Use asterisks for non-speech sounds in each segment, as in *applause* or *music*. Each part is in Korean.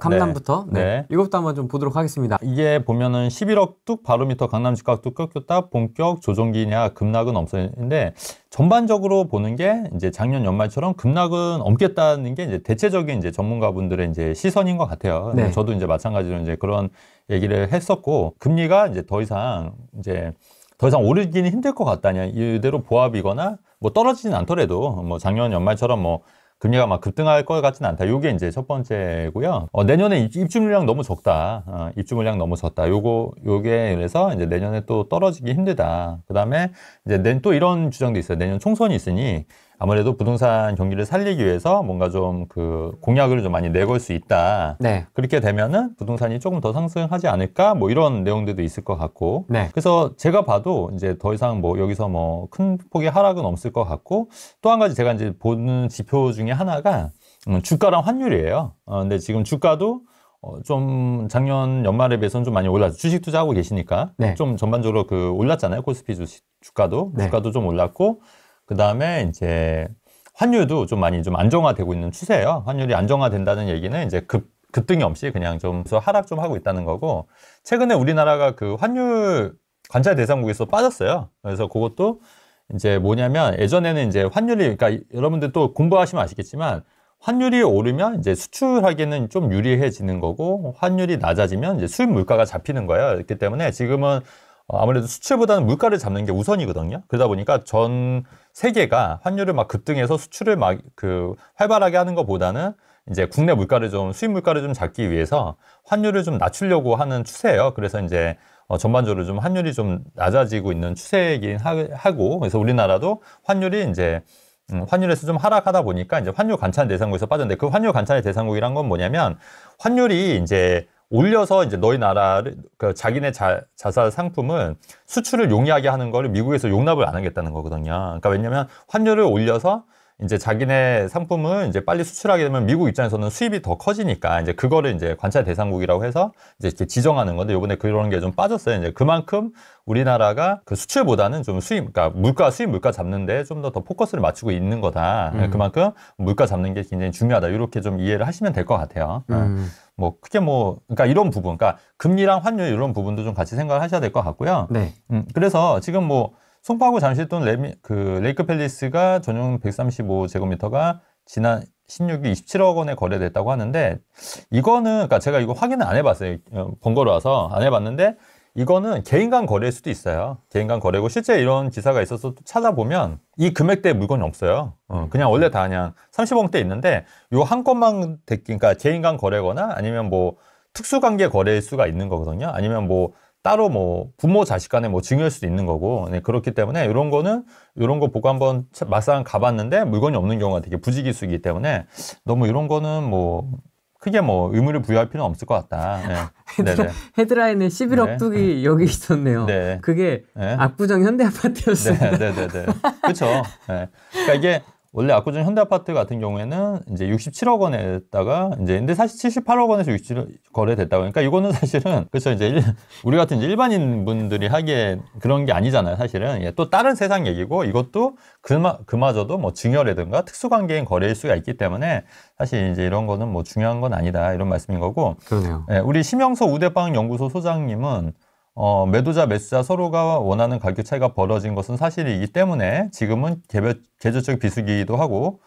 강남부터 네. 네. 네. 이것부터 한번 좀 보도록 하겠습니다. 이게 보면은 11억 뚝 바로미터 강남 집가뚝 꺾였다 본격 조정기냐 급락은 없었는데 전반적으로 보는 게 이제 작년 연말처럼 급락은 없겠다는 게 이제 대체적인 이제 전문가분들의 이제 시선인 것 같아요. 네. 저도 이제 마찬가지로 이제 그런 얘기를 했었고 금리가 이제 더 이상 이제 더 이상 오르기는 힘들 것 같다냐 이대로 보합이거나 뭐 떨어지진 않더라도 뭐 작년 연말처럼 뭐 금리가 막 급등할 것 같지는 않다. 이게 이제 첫 번째고요. 어, 내년에 입주 물량 너무 적다. 어, 입주 물량 너무 적다. 요거 요게 그래서 이제 내년에 또 떨어지기 힘들다. 그다음에 이제 또 이런 주장도 있어요. 내년 총선이 있으니 아무래도 부동산 경기를 살리기 위해서 뭔가 좀 그 공약을 좀 많이 내걸 수 있다. 네. 그렇게 되면은 부동산이 조금 더 상승하지 않을까 뭐 이런 내용들도 있을 것 같고. 네. 그래서 제가 봐도 이제 더 이상 뭐 여기서 뭐 큰 폭의 하락은 없을 것 같고 또 한 가지 제가 이제 보는 지표 중에 하나가 음, 주가랑 환율이에요. 어, 근데 지금 주가도 어, 좀 작년 연말에 비해서는 좀 많이 올랐죠. 주식 투자하고 계시니까 네. 좀 전반적으로 그 올랐잖아요. 코스피 주식 주가도 네. 주가도 좀 올랐고 그 다음에 이제 환율도 좀 많이 좀 안정화되고 있는 추세예요. 환율이 안정화된다는 얘기는 이제 급 급등이 없이 그냥 좀 하락 좀 하고 있다는 거고 최근에 우리나라가 그 환율 관찰 대상국에서 빠졌어요. 그래서 그것도 이제 뭐냐면 예전에는 이제 환율이 그러니까 여러분들 또 공부하시면 아시겠지만 환율이 오르면 이제 수출하기는 좀 유리해지는 거고 환율이 낮아지면 이제 수입 물가가 잡히는 거예요. 그렇기 때문에 지금은 어, 아무래도 수출보다는 물가를 잡는 게 우선이거든요. 그러다 보니까 전 세계가 환율을 막 급등해서 수출을 막 그 활발하게 하는 것보다는 이제 국내 물가를 좀 수입 물가를 좀 잡기 위해서 환율을 좀 낮추려고 하는 추세예요. 그래서 이제 어, 전반적으로 좀 환율이 좀 낮아지고 있는 추세이긴 하, 하고 그래서 우리나라도 환율이 이제 음, 환율에서 좀 하락하다 보니까 이제 환율 관찰 대상국에서 빠졌는데 그 환율 관찰 대상국이란 건 뭐냐면 환율이 이제 올려서 이제 너희 나라를 그 자기네 자, 자살 상품은 수출을 용이하게 하는 거를 미국에서 용납을 안 하겠다는 거거든요. 그러니까 왜냐면 환율을 올려서 이제 자기네 상품은 이제 빨리 수출하게 되면 미국 입장에서는 수입이 더 커지니까 이제 그거를 이제 관찰 대상국이라고 해서 이제 이렇게 지정하는 건데 요번에 그런 게 좀 빠졌어요. 이제 그만큼 우리나라가 그 수출보다는 좀 수입, 그러니까 물가, 수입 물가 잡는데 좀 더 더 포커스를 맞추고 있는 거다. 음. 그만큼 물가 잡는 게 굉장히 중요하다. 이렇게 좀 이해를 하시면 될 것 같아요. 어. 음. 뭐 크게 뭐 그러니까 이런 부분, 그러니까 금리랑 환율 이런 부분도 좀 같이 생각을 하셔야 될 것 같고요. 네. 음, 그래서 지금 뭐 송파구 잠실 또는 레미, 그 레이크 팰리스가 전용 135제곱미터가 지난 16일 27억 원에 거래됐다고 하는데 이거는 그러니까 제가 이거 확인을 안 해봤어요 번거로워서 어, 안 해봤는데 이거는 개인 간 거래일 수도 있어요 개인 간 거래고 실제 이런 기사가 있어서 찾아보면 이 금액대 물건이 없어요 어, 그냥 원래 다 그냥 30억대 있는데 요한 건만 됐기 그러니까 개인 간 거래거나 아니면 뭐 특수관계 거래일 수가 있는 거거든요 아니면 뭐 따로 뭐 부모 자식 간에 뭐증여할 수도 있는 거고 네, 그렇기 때문에 이런 거는 이런 거 보고 한번 막상 가봤는데 물건이 없는 경우가 되게 부지기수이기 때문에 너무 이런 뭐 거는 뭐 크게 뭐 의무를 부여할 필요는 없을 것 같다. 네. 헤드라, 인에 11억 뚝이 네. 여기 있었네요. 네. 그게 네. 압구정 현대아파트였습니다. 네네네. 네, 그렇죠. 네. 그러니까 이게 원래 압구정 현대아파트 같은 경우에는 이제 67억 원에다가 이제 근데 사실 78억 원에서 67억 거래됐다고 그러니까 이거는 사실은 그렇죠 이제 일, 우리 같은 이제 일반인 분들이 하기에 그런 게 아니잖아요 사실은 예, 또 다른 세상 얘기고 이것도 그마, 그마저도 뭐 증여라든가 특수관계인 거래일 수가 있기 때문에 사실 이제 이런 거는 뭐 중요한 건 아니다 이런 말씀인 거고 그러네요. 예, 우리 심영서 우대방 연구소 소장님은 어, 매도자 매수자 서로가 원하는 가격 차이가 벌어진 것은 사실이기 때문에 지금은 개별, 계절적 비수기도 하고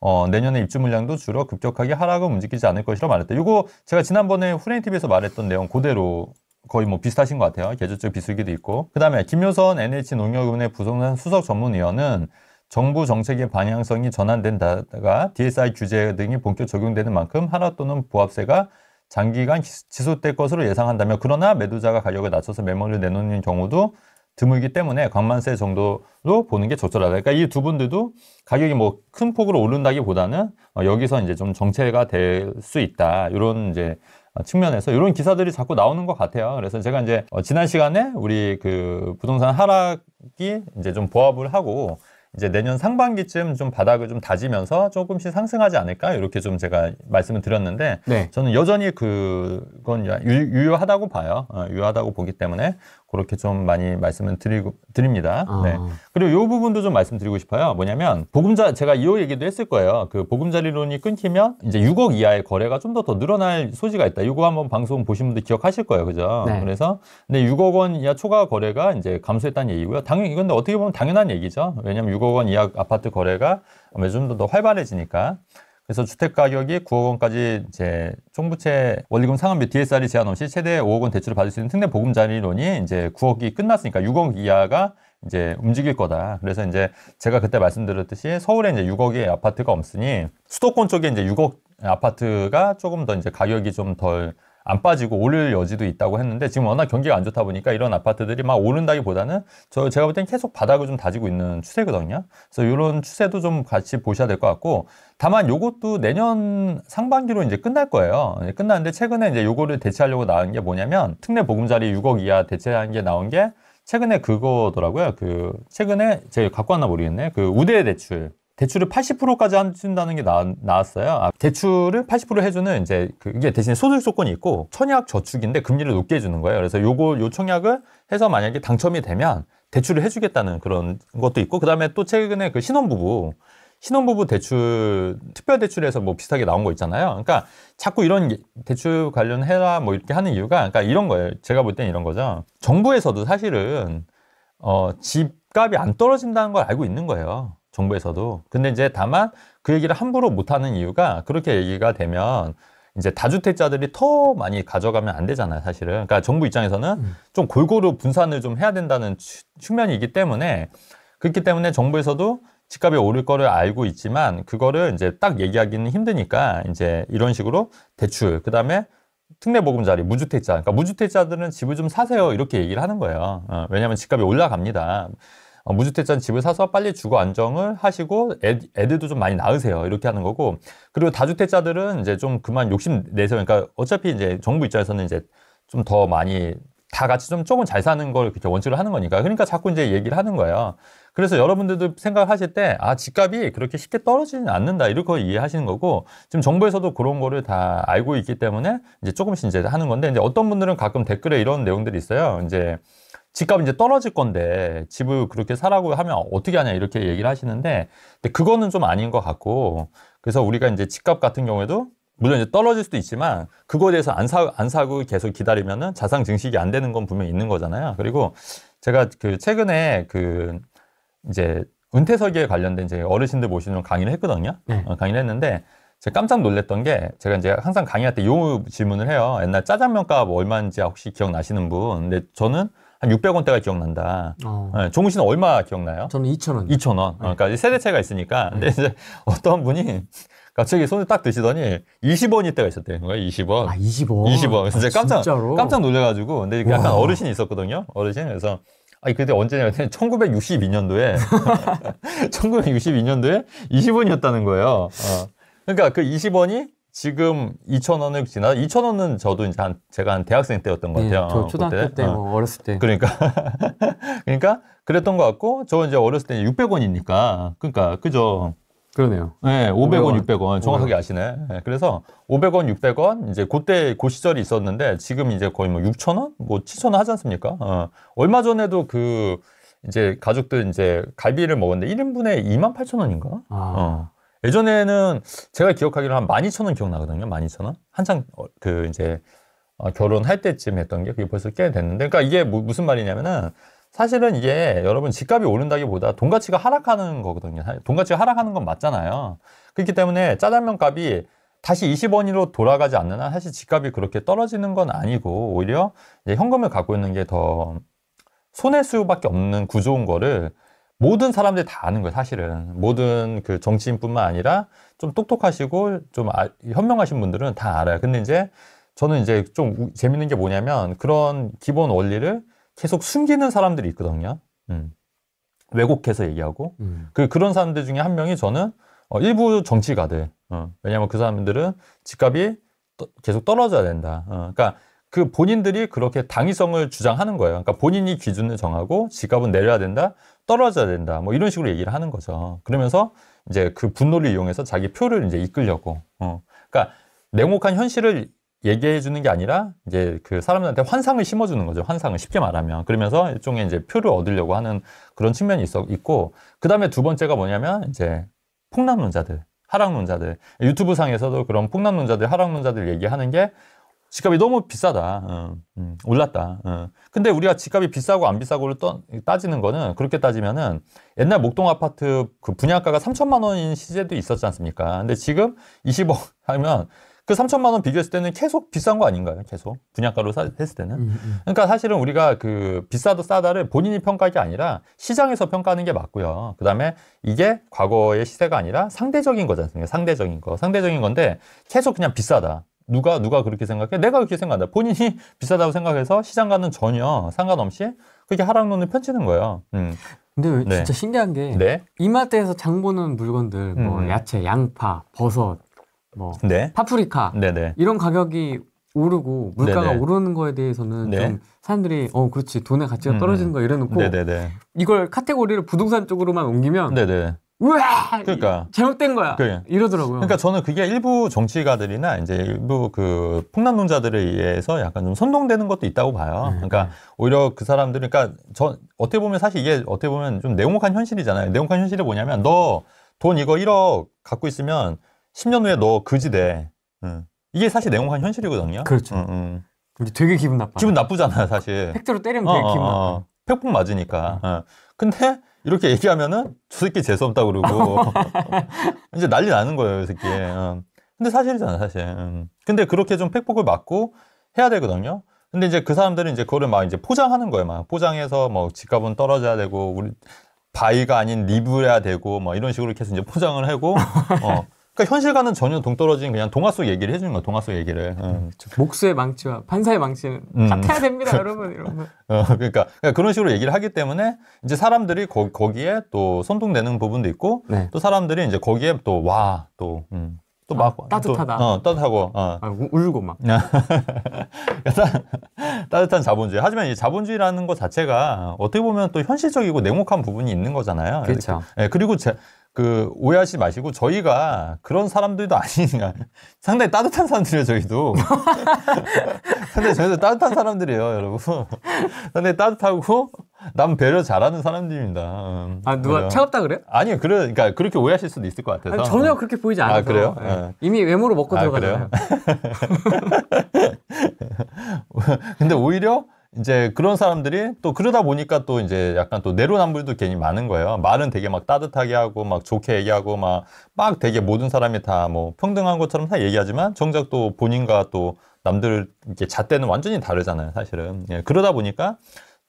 어, 내년에 입주 물량도 줄어 급격하게 하락은 움직이지 않을 것이라 말했다. 이거 제가 지난번에 후레인TV에서 말했던 내용 그대로 거의 뭐 비슷하신 것 같아요. 계절적 비수기도 있고. 그 다음에 김효선 NH농협은행 부동산 수석 전문위원은 정부 정책의 방향성이 전환된 다가 DSI 규제 등이 본격 적용되는 만큼 하락 또는 보합세가 장기간 지속될 것으로 예상한다며 그러나 매도자가 가격을 낮춰서 매물을 내놓는 경우도 드물기 때문에 관만세 정도로 보는 게 적절하다. 그러니까 이 두 분들도 가격이 뭐 큰 폭으로 오른다기보다는 어, 여기서 이제 좀 정체가 될 수 있다. 이런 이제 어, 측면에서 이런 기사들이 자꾸 나오는 것 같아요. 그래서 제가 이제 어, 지난 시간에 우리 그 부동산 하락이 이제 좀 보합을 하고 이제 내년 상반기쯤 좀 바닥을 좀 다지면서 조금씩 상승하지 않을까 이렇게 좀 제가 말씀을 드렸는데 네. 저는 여전히 그건 유, 효하다고 봐요. 어, 유효하다고 보기 때문에 그렇게 좀 많이 말씀을 드리고 드립니다. 아. 네. 그리고 요 부분도 좀 말씀드리고 싶어요. 뭐냐면 보금자 제가 이 얘기도 했을 거예요. 그 보금자리론이 끊기면 이제 6억 이하의 거래가 좀 더더 더 늘어날 소지가 있다. 이거 한번 방송 보신 분들 기억하실 거예요. 그죠? 네. 그래서 근데 6억 원 이하 초과 거래가 이제 감소했다는 얘기고요. 당연히 이건 어떻게 보면 당연한 얘기죠. 왜냐면 6억 원 이하 아파트 거래가 좀즘더 활발해지니까. 그래서 주택 가격이 9억 원까지 이제 총부채 원리금 상환비 DSR이 제한 없이 최대 5억 원 대출을 받을 수 있는 특례 보금자리론이 이제 9억이 끝났으니까 6억 이하가 이제 움직일 거다. 그래서 이제 제가 그때 말씀드렸듯이 서울에 이제 6억의 아파트가 없으니 수도권 쪽에 이제 6억 아파트가 조금 더 이제 가격이 좀덜 안 빠지고 오를 여지도 있다고 했는데 지금 워낙 경기가 안 좋다 보니까 이런 아파트들이 막 오른다기보다는 저 제가 볼 땐 계속 바닥을 좀 다지고 있는 추세거든요. 그래서 이런 추세도 좀 같이 보셔야 될 것 같고 다만 요것도 내년 상반기로 이제 끝날 거예요. 끝났는데 최근에 이제 요거를 대체하려고 나온 게 뭐냐면 특례 보금자리 6억 이하 대체한 게 나온 게 최근에 그거더라고요. 그 최근에 제가 갖고 왔나 모르겠네. 그 우대 대출 대출을 80%까지 해준다는 게 나, 나왔어요. 아, 대출을 80% 해주는 이제 그게 대신 소득 조건이 있고 청약 저축인데 금리를 높게 해주는 거예요. 그래서 요거 요 청약을 해서 만약에 당첨이 되면 대출을 해주겠다는 그런 것도 있고 그다음에 또 최근에 그 신혼부부 신혼부부 대출 특별 대출에서 뭐 비슷하게 나온 거 있잖아요. 그러니까 자꾸 이런 대출 관련해라 뭐 이렇게 하는 이유가 그러니까 이런 거예요. 제가 볼 땐 이런 거죠. 정부에서도 사실은 어 집값이 안 떨어진다는 걸 알고 있는 거예요. 정부에서도. 근데 이제 다만 그 얘기를 함부로 못하는 이유가 그렇게 얘기가 되면 이제 다주택자들이 더 많이 가져가면 안 되잖아요, 사실은. 그러니까 정부 입장에서는 음. 좀 골고루 분산을 좀 해야 된다는 측면이기 때문에 그렇기 때문에 정부에서도 집값이 오를 거를 알고 있지만 그거를 이제 딱 얘기하기는 힘드니까 이제 이런 식으로 대출 그다음에 특례 보금자리 무주택자 그러니까 무주택자들은 집을 좀 사세요 이렇게 얘기를 하는 거예요 어, 왜냐하면 집값이 올라갑니다 어, 무주택자 는 집을 사서 빨리 주거 안정을 하시고 애, 애들도 좀 많이 낳으세요. 이렇게 하는 거고 그리고 다주택자들은 이제 좀 그만 욕심 내세요. 그러니까 어차피 이제 정부 입장에서는 이제 좀 더 많이 다 같이 좀 조금 잘 사는 걸 그렇게 원칙으로 하는 거니까 그러니까 자꾸 이제 얘기를 하는 거예요. 그래서 여러분들도 생각하실 때아 집값이 그렇게 쉽게 떨어지는 않는다 이렇게 이해하시는 거고 지금 정부에서도 그런 거를 다 알고 있기 때문에 이제 조금씩 이제 하는 건데 이제 어떤 분들은 가끔 댓글에 이런 내용들이 있어요. 이제 집값이 이제 떨어질 건데 집을 그렇게 사라고 하면 어떻게 하냐 이렇게 얘기를 하시는데 근데 그거는 좀 아닌 것 같고 그래서 우리가 이제 집값 같은 경우에도 물론 이제 떨어질 수도 있지만 그거에 대해서 안, 사, 안 사고 계속 기다리면은 자산 증식이 안 되는 건 분명히 있는 거잖아요. 그리고 제가 그 최근에 그 이제 은퇴 설계에 관련된 이제 어르신들 모시는 강의를 했거든요. 네. 어, 강의를 했는데 제가 깜짝 놀랐던 게 제가 이제 항상 강의할 때 요 질문을 해요. 옛날 짜장면 값 얼마인지 혹시 기억나시는 분. 근데 저는 한 600원대가 기억난다. 어. 네, 예, 종훈 씨는 얼마 기억나요? 저는 2,000원. 2,000원. 네. 그러니까 세대차가 이 있으니까. 근데 네. 이제 *laughs* 어떤 분이 갑자기 손을 딱 드시더니 20원이 때가 있었대요. 거예 20원. 아, 20원. 20원. 그래서 아, 진짜 깜짝 진짜로? 깜짝 놀래 가지고 근데 이렇게 약간 어르신이 있었거든요. 어르신. 그래서 아니 그때 언제냐면 1962년도에 1962년도에 20원이었다는 거예요. 어. 그러니까 그 20원이 지금 2,000원을 지나 2,000원은 저도 이제 한 제가 한 대학생 때였던 것 네, 같아요. 네, 저 초등학교 때뭐 어. 뭐 어렸을 때. 그러니까 *laughs* 그러니까 그랬던 것 같고 저 이제 어렸을 때 600원이니까 그러니까 그죠. 그러네요. 네, 500원, 500원 600원 정확하게 500원. 아시네. 네, 그래서 500원, 600원 이제 그때 그 시절이 있었는데 지금 이제 거의 뭐 6,000원, 뭐 7,000원 하지 않습니까? 어. 얼마 전에도 그 이제 가족들 이제 갈비를 먹었는데 1인분에 28,000원인가? 아. 어. 예전에는 제가 기억하기로 한 12,000원 기억나거든요. 12,000원. 한창 어, 그 이제 어, 결혼할 때쯤 했던 게 그게 벌써 꽤 됐는데 그러니까 이게 무슨 말이냐면은 사실은 이게 여러분 집값이 오른다기보다 돈 가치가 하락하는 거거든요. 돈 가치가 하락하는 건 맞잖아요. 그렇기 때문에 짜장면 값이 다시 20원으로 돌아가지 않는 한 사실 집값이 그렇게 떨어지는 건 아니고 오히려 이제 현금을 갖고 있는 게 더 손해수밖에 없는 구조인 거를 모든 사람들 이다 아는 거예요, 사실은. 모든 그 정치인뿐만 아니라 좀 똑똑하시고 좀 아, 현명하신 분들은 다 알아요. 근데 이제 저는 이제 좀 우, 재밌는 게 뭐냐면 그런 기본 원리를 계속 숨기는 사람들이 있거든요. 음. 왜곡해서 얘기하고 음. 그 그런 사람들 중에 한 명이 저는 어, 일부 정치가들. 어. 왜냐하면 그 사람들은 집값이 떠, 계속 떨어져야 된다. 어. 그러니까 그 본인들이 그렇게 당위성을 주장하는 거예요. 그러니까 본인이 기준을 정하고 집값은 내려야 된다. 떨어져야 된다. 뭐 이런 식으로 얘기를 하는 거죠. 그러면서 이제 그 분노를 이용해서 자기 표를 이제 이끌려고. 어. 그러니까 냉혹한 현실을 얘기해 주는 게 아니라 이제 그 사람들한테 환상을 심어 주는 거죠. 환상을 쉽게 말하면. 그러면서 일종의 이제 표를 얻으려고 하는 그런 측면이 있어 있고 그다음에 두 번째가 뭐냐면 이제 폭락론자들 하락론자들. 유튜브 상에서도 그런 폭락론자들 하락론자들 얘기하는 게 집값이 너무 비싸다. 어, 음, 올랐다. 어. 근데 우리가 집값이 비싸고 안 비싸고를 떠, 따지는 거는 그렇게 따지면은 옛날 목동 아파트 그 분양가가 3천만 원인 시세도 있었지 않습니까? 근데 지금 20억 *laughs* 하면 그 3천만 원 비교했을 때는 계속 비싼 거 아닌가요? 계속 분양가로 사, 했을 때는. 음, 음. 그러니까 사실은 우리가 그 비싸도 싸다를 본인이 평가하기 아니라 시장에서 평가하는 게 맞고요. 그다음에 이게 과거의 시세가 아니라 상대적인 거잖습니까? 상대적인 거. 상대적인 건데 계속 그냥 비싸다. 누가 누가 그렇게 생각해? 내가 그렇게 생각한다. 본인이 *laughs* 비싸다고 생각해서 시장과는 전혀 상관없이 그렇게 하락론을 펼치는 거예요. 음. 근데 네. 진짜 신기한 게 네. 이마트에서 장 보는 물건들 뭐 음. 음. 야채, 양파, 버섯, 뭐 네. 파프리카 네네. 네. 이런 가격이 오르고 물가가 네네. 네. 오르는 거에 대해서는 네. 좀 사람들이 어 그렇지 돈의 가치가 음, 음. 떨어지는 음. 거 이래놓고 네네네. 네, 이걸 카테고리를 부동산 쪽으로만 옮기면 네네. 우 그러니까 잘못된 거야. 그래. 그러니까. 이러더라고요. 그러니까 저는 그게 일부 정치가들이나 이제 일부 그 폭남론자들에 의해서 약간 좀 선동되는 것도 있다고 봐요. 음. 그러니까 오히려 그 사람들, 그러니까 저 어떻게 보면 사실 이게 어떻게 보면 좀 내공한 현실이잖아요. 내공한 현실이 뭐냐면 너 돈 이거 1억 갖고 있으면 10년 후에 너 그지 돼. 음. 이게 사실 내공한 현실이거든요. 그렇죠. 음, 근데 되게 기분 나빠. 기분 나쁘잖아 사실. 팩트로 때리면 되게 어, 어 기분 나빠. 어, 팩폭 맞으니까. 어. 근데 이렇게 얘기하면은 저 새끼 재수없다 그러고 *laughs* 이제 난리 나는 거예요, 이 새끼. 음. 근데 사실이잖아, 사실. 음. 근데 그렇게 좀 팩폭을 맞고 해야 되거든요. 근데 이제 그 사람들은 이제 그거를 막 이제 포장하는 거예요, 막 포장해서 뭐 집값은 떨어져야 되고 우리 바이가 아닌 리브해야 되고 뭐 이런 식으로 계속 이제 포장을 하고 어. *laughs* 그러니까 현실과는 전혀 동떨어진 그냥 동화 속 얘기를 해주는 거야. 동화 속 얘기를. 예. 음. 목수의 망치와 판사의 망치는 음. 같아야 됩니다, 여러분. *laughs* 이런 어, 그러니까, 그러니까, 그런 식으로 얘기를 하기 때문에 이제 사람들이 거, 거기에 또 선동되는 부분도 있고 네. 또 사람들이 이제 거기에 또 와, 또. 음. 또막 아, 따뜻하다. 또, 어, 따뜻하고 어. 아, 울고 막 *laughs* 따뜻한 자본주의. 하지만 이 자본주의라는 것 자체가 어떻게 보면 또 현실적이고 냉혹한 부분이 있는 거잖아요. 그렇죠. 예, 그리고 제, 그 오해하지 마시고 저희가 그런 사람들도 아니니까 *laughs* 상당히 따뜻한 사람들이에요 저희도 *laughs* 상당히 저희도 따뜻한 사람들이에요 여러분 *laughs* 상당히 따뜻하고 남 배려 잘하는 사람들입니다 음, 아 누가 그래요. 차갑다 그래요? 아니요 그래 그러니까 그렇게 오해하실 수도 있을 것 같아서 아니, 전혀 그렇게 보이지 않아요아 그래요? 네. 아. 이미 외모로 먹고 아, 들어가잖아요 근데 오히려 이제 그런 사람들이 또 그러다 보니까 또 이제 약간 또 내로남불도 괜히 많은 거예요. 말은 되게 막 따뜻하게 하고 막 좋게 얘기하고 막 막 되게 모든 사람이 다 뭐 평등한 것처럼 다 얘기하지만 정작 또 본인과 또 남들 이렇게 잣대는 완전히 다르잖아요, 사실은. 예, 그러다 보니까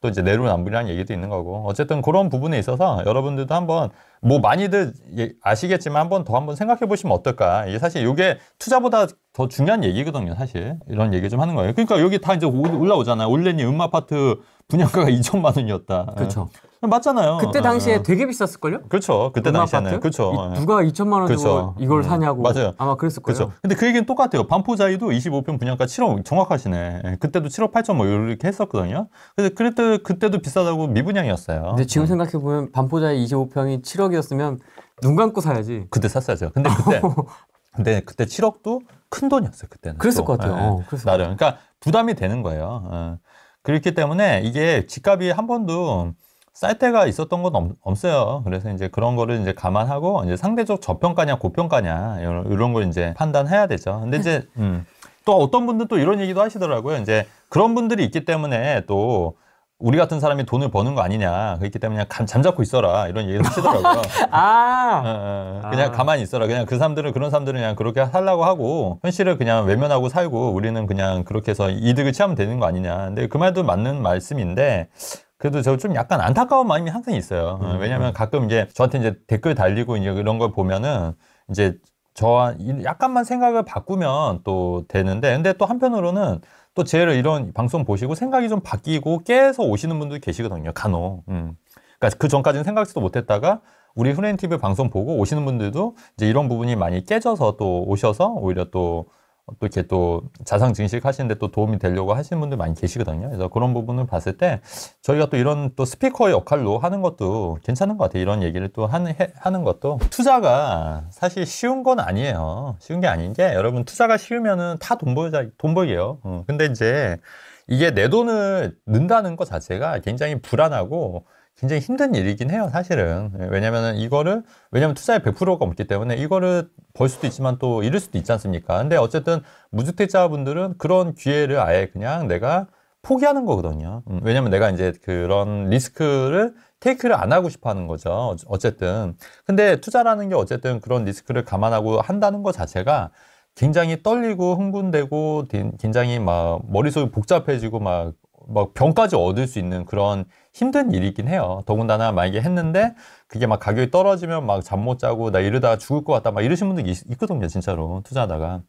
또 이제 내로남불이라는 얘기도 있는 거고 어쨌든 그런 부분에 있어서 여러분들도 한번 뭐 많이들 예, 아시겠지만 한번 더 한번 생각해 보시면 어떨까 이게 사실 이게 투자보다 더 중요한 얘기거든요 사실 이런 얘기 좀 하는 거예요 그러니까 여기 다 이제 올라오잖아요 올레니 음아파트 분양가가 2천만 *laughs* 원이었다. 그렇죠. 맞잖아요. 그때 예. 당시에 어. 되게 비쌌을걸요? 그렇죠. 그때 당시에는 그렇죠. 예. 누가 2천만 원 주고 이걸 음. 사냐고 맞아요. 아마 그랬을 그렇죠. 거예요. 그렇죠. 근데 그 얘기는 똑같아요. 반포자이도 25평 분양가 7억 정확하시네. 그때도 7억 8천 뭐 이렇게 했었거든요. 근데 그때 그때도 비싸다고 미분양이었어요. 근데 지금 음. 생각해 보면 반포자이 25평이 7억이었으면 눈 감고 사야지. 그때 샀어야죠. 근데 그때 *laughs* 근데 그때 7억도 큰 돈이었어요. 그때는 그랬을 또. 것 같아요. 네. 어, 그랬을 나름 그러니까 부담이 되는 거예요. 어. 그렇기 때문에 이게 집값이 한 번도 쌀 때가 있었던 건 없, 없어요. 그래서 이제 그런 거를 이제 감안하고 이제 상대적 저평가냐 고평가냐 이런, 이런 걸 이제 판단해야 되죠. 근데 이제 *laughs* 음, 또 어떤 분들 또 이런 얘기도 하시더라고요. 이제 그런 분들이 있기 때문에 또 우리 같은 사람이 돈을 버는 거 아니냐. 그렇기 때문에 그냥 잠자코 있어라. 이런 얘기를 하시더라고요. *laughs* 아. 어, 어, 어. 그냥 아. 가만히 있어라. 그냥 그 사람들은 그런 사람들은 그냥 그렇게 살라고 하고 현실을 그냥 외면하고 살고 우리는 그냥 그렇게 해서 이득을 취하면 되는 거 아니냐. 근데 그 말도 맞는 말씀인데 그래도 저 좀 약간 안타까운 마음이 항상 있어요. 음, 왜냐하면 가끔 이제 저한테 이제 댓글 달리고 이제 이런 걸 보면은 이제 저와 약간만 생각을 바꾸면 또 되는데 근데 또 한편으로는 또제 이런 방송 보시고 생각이 좀 바뀌고 깨서 오시는 분들이 계시거든요. 간혹. 음. 그러니까 그 전까지는 생각지도 못했다가 우리 후렌 TV 방송 보고 오시는 분들도 이제 이런 부분이 많이 깨져서 또 오셔서 오히려 또또 이렇게 또 자상 증식하시는데 또 도움이 되려고 하시는 분들 많이 계시거든요. 그래서 그런 부분을 봤을 때 저희가 또 이런 또 스피커의 역할로 하는 것도 괜찮은 것 같아요. 이런 얘기를 또 하는, 해, 하는 것도 투자가 사실 쉬운 건 아니에요. 쉬운 게 아닌 게 여러분 투자가 쉬우면은 다 돈 벌자 돈 벌게요. 어. 근데 이제 이게 내 돈을 는다는 것 자체가 굉장히 불안하고 굉장히 힘든 일이긴 해요, 사실은. 예, 왜냐면은 이거를, 왜냐면 투자에 100%가 없기 때문에 이거를 벌 수도 있지만 또 잃을 수도 있지 않습니까? 근데 어쨌든 무주택자분들은 그런 기회를 아예 그냥 내가 포기하는 거거든요. 음, 왜냐면 내가 이제 그런 리스크를 테이크를 안 하고 싶어 하는 거죠. 어쨌든. 근데 투자라는 게 어쨌든 그런 리스크를 감안하고 한다는 것 자체가 굉장히 떨리고 흥분되고 굉장히 막 머릿속이 복잡해지고 막막 뭐 병까지 얻을 수 있는 그런 힘든 일이긴 해요. 더군다나 만약에 했는데 그게 막 가격이 떨어지면 막 잠 못 자고 나이러다 죽을 것 같다 막 이러신 분들 있거든요, 진짜로 투자하다가.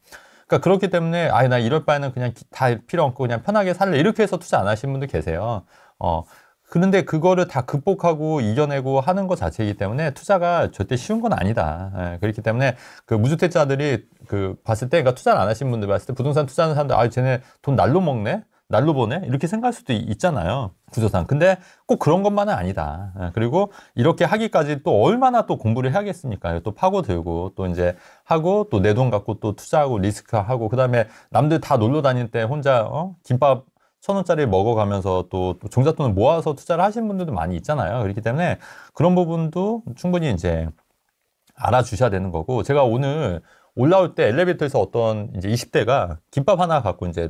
그러니까 그렇기 때문에 아예 나 이럴 바에는 그냥 다 필요 없고 그냥 편하게 살래 이렇게 해서 투자 안하시는 분들 계세요. 어. 그런데 그거를 다 극복하고 이겨내고 하는 것 자체이기 때문에 투자가 절대 쉬운 건 아니다. 예, 그렇기 때문에 그 무주택자들이 그 봤을 때, 그러니까 투자를 안 하신 분들 봤을 때 부동산 투자하는 사람들, 아, 쟤네 돈 날로 먹네? 날로 보내? 이렇게 생각할 수도 있잖아요. 구조상. 근데 꼭 그런 것만은 아니다. 예, 그리고 이렇게 하기까지 또 얼마나 또 공부를 해야겠습니까? 또 파고들고, 또 이제 하고, 또 내 돈 갖고 또 투자하고, 리스크하고, 그 다음에 남들 다 놀러 다닐 때 혼자, 어? 김밥 천 원짜리 먹어가면서 또 종잣돈을 모아서 투자를 하시는 분들도 많이 있잖아요. 그렇기 때문에 그런 부분도 충분히 이제 알아주셔야 되는 거고, 제가 오늘 올라올 때 엘리베이터에서 어떤 이제 20대가 김밥 하나 갖고 이제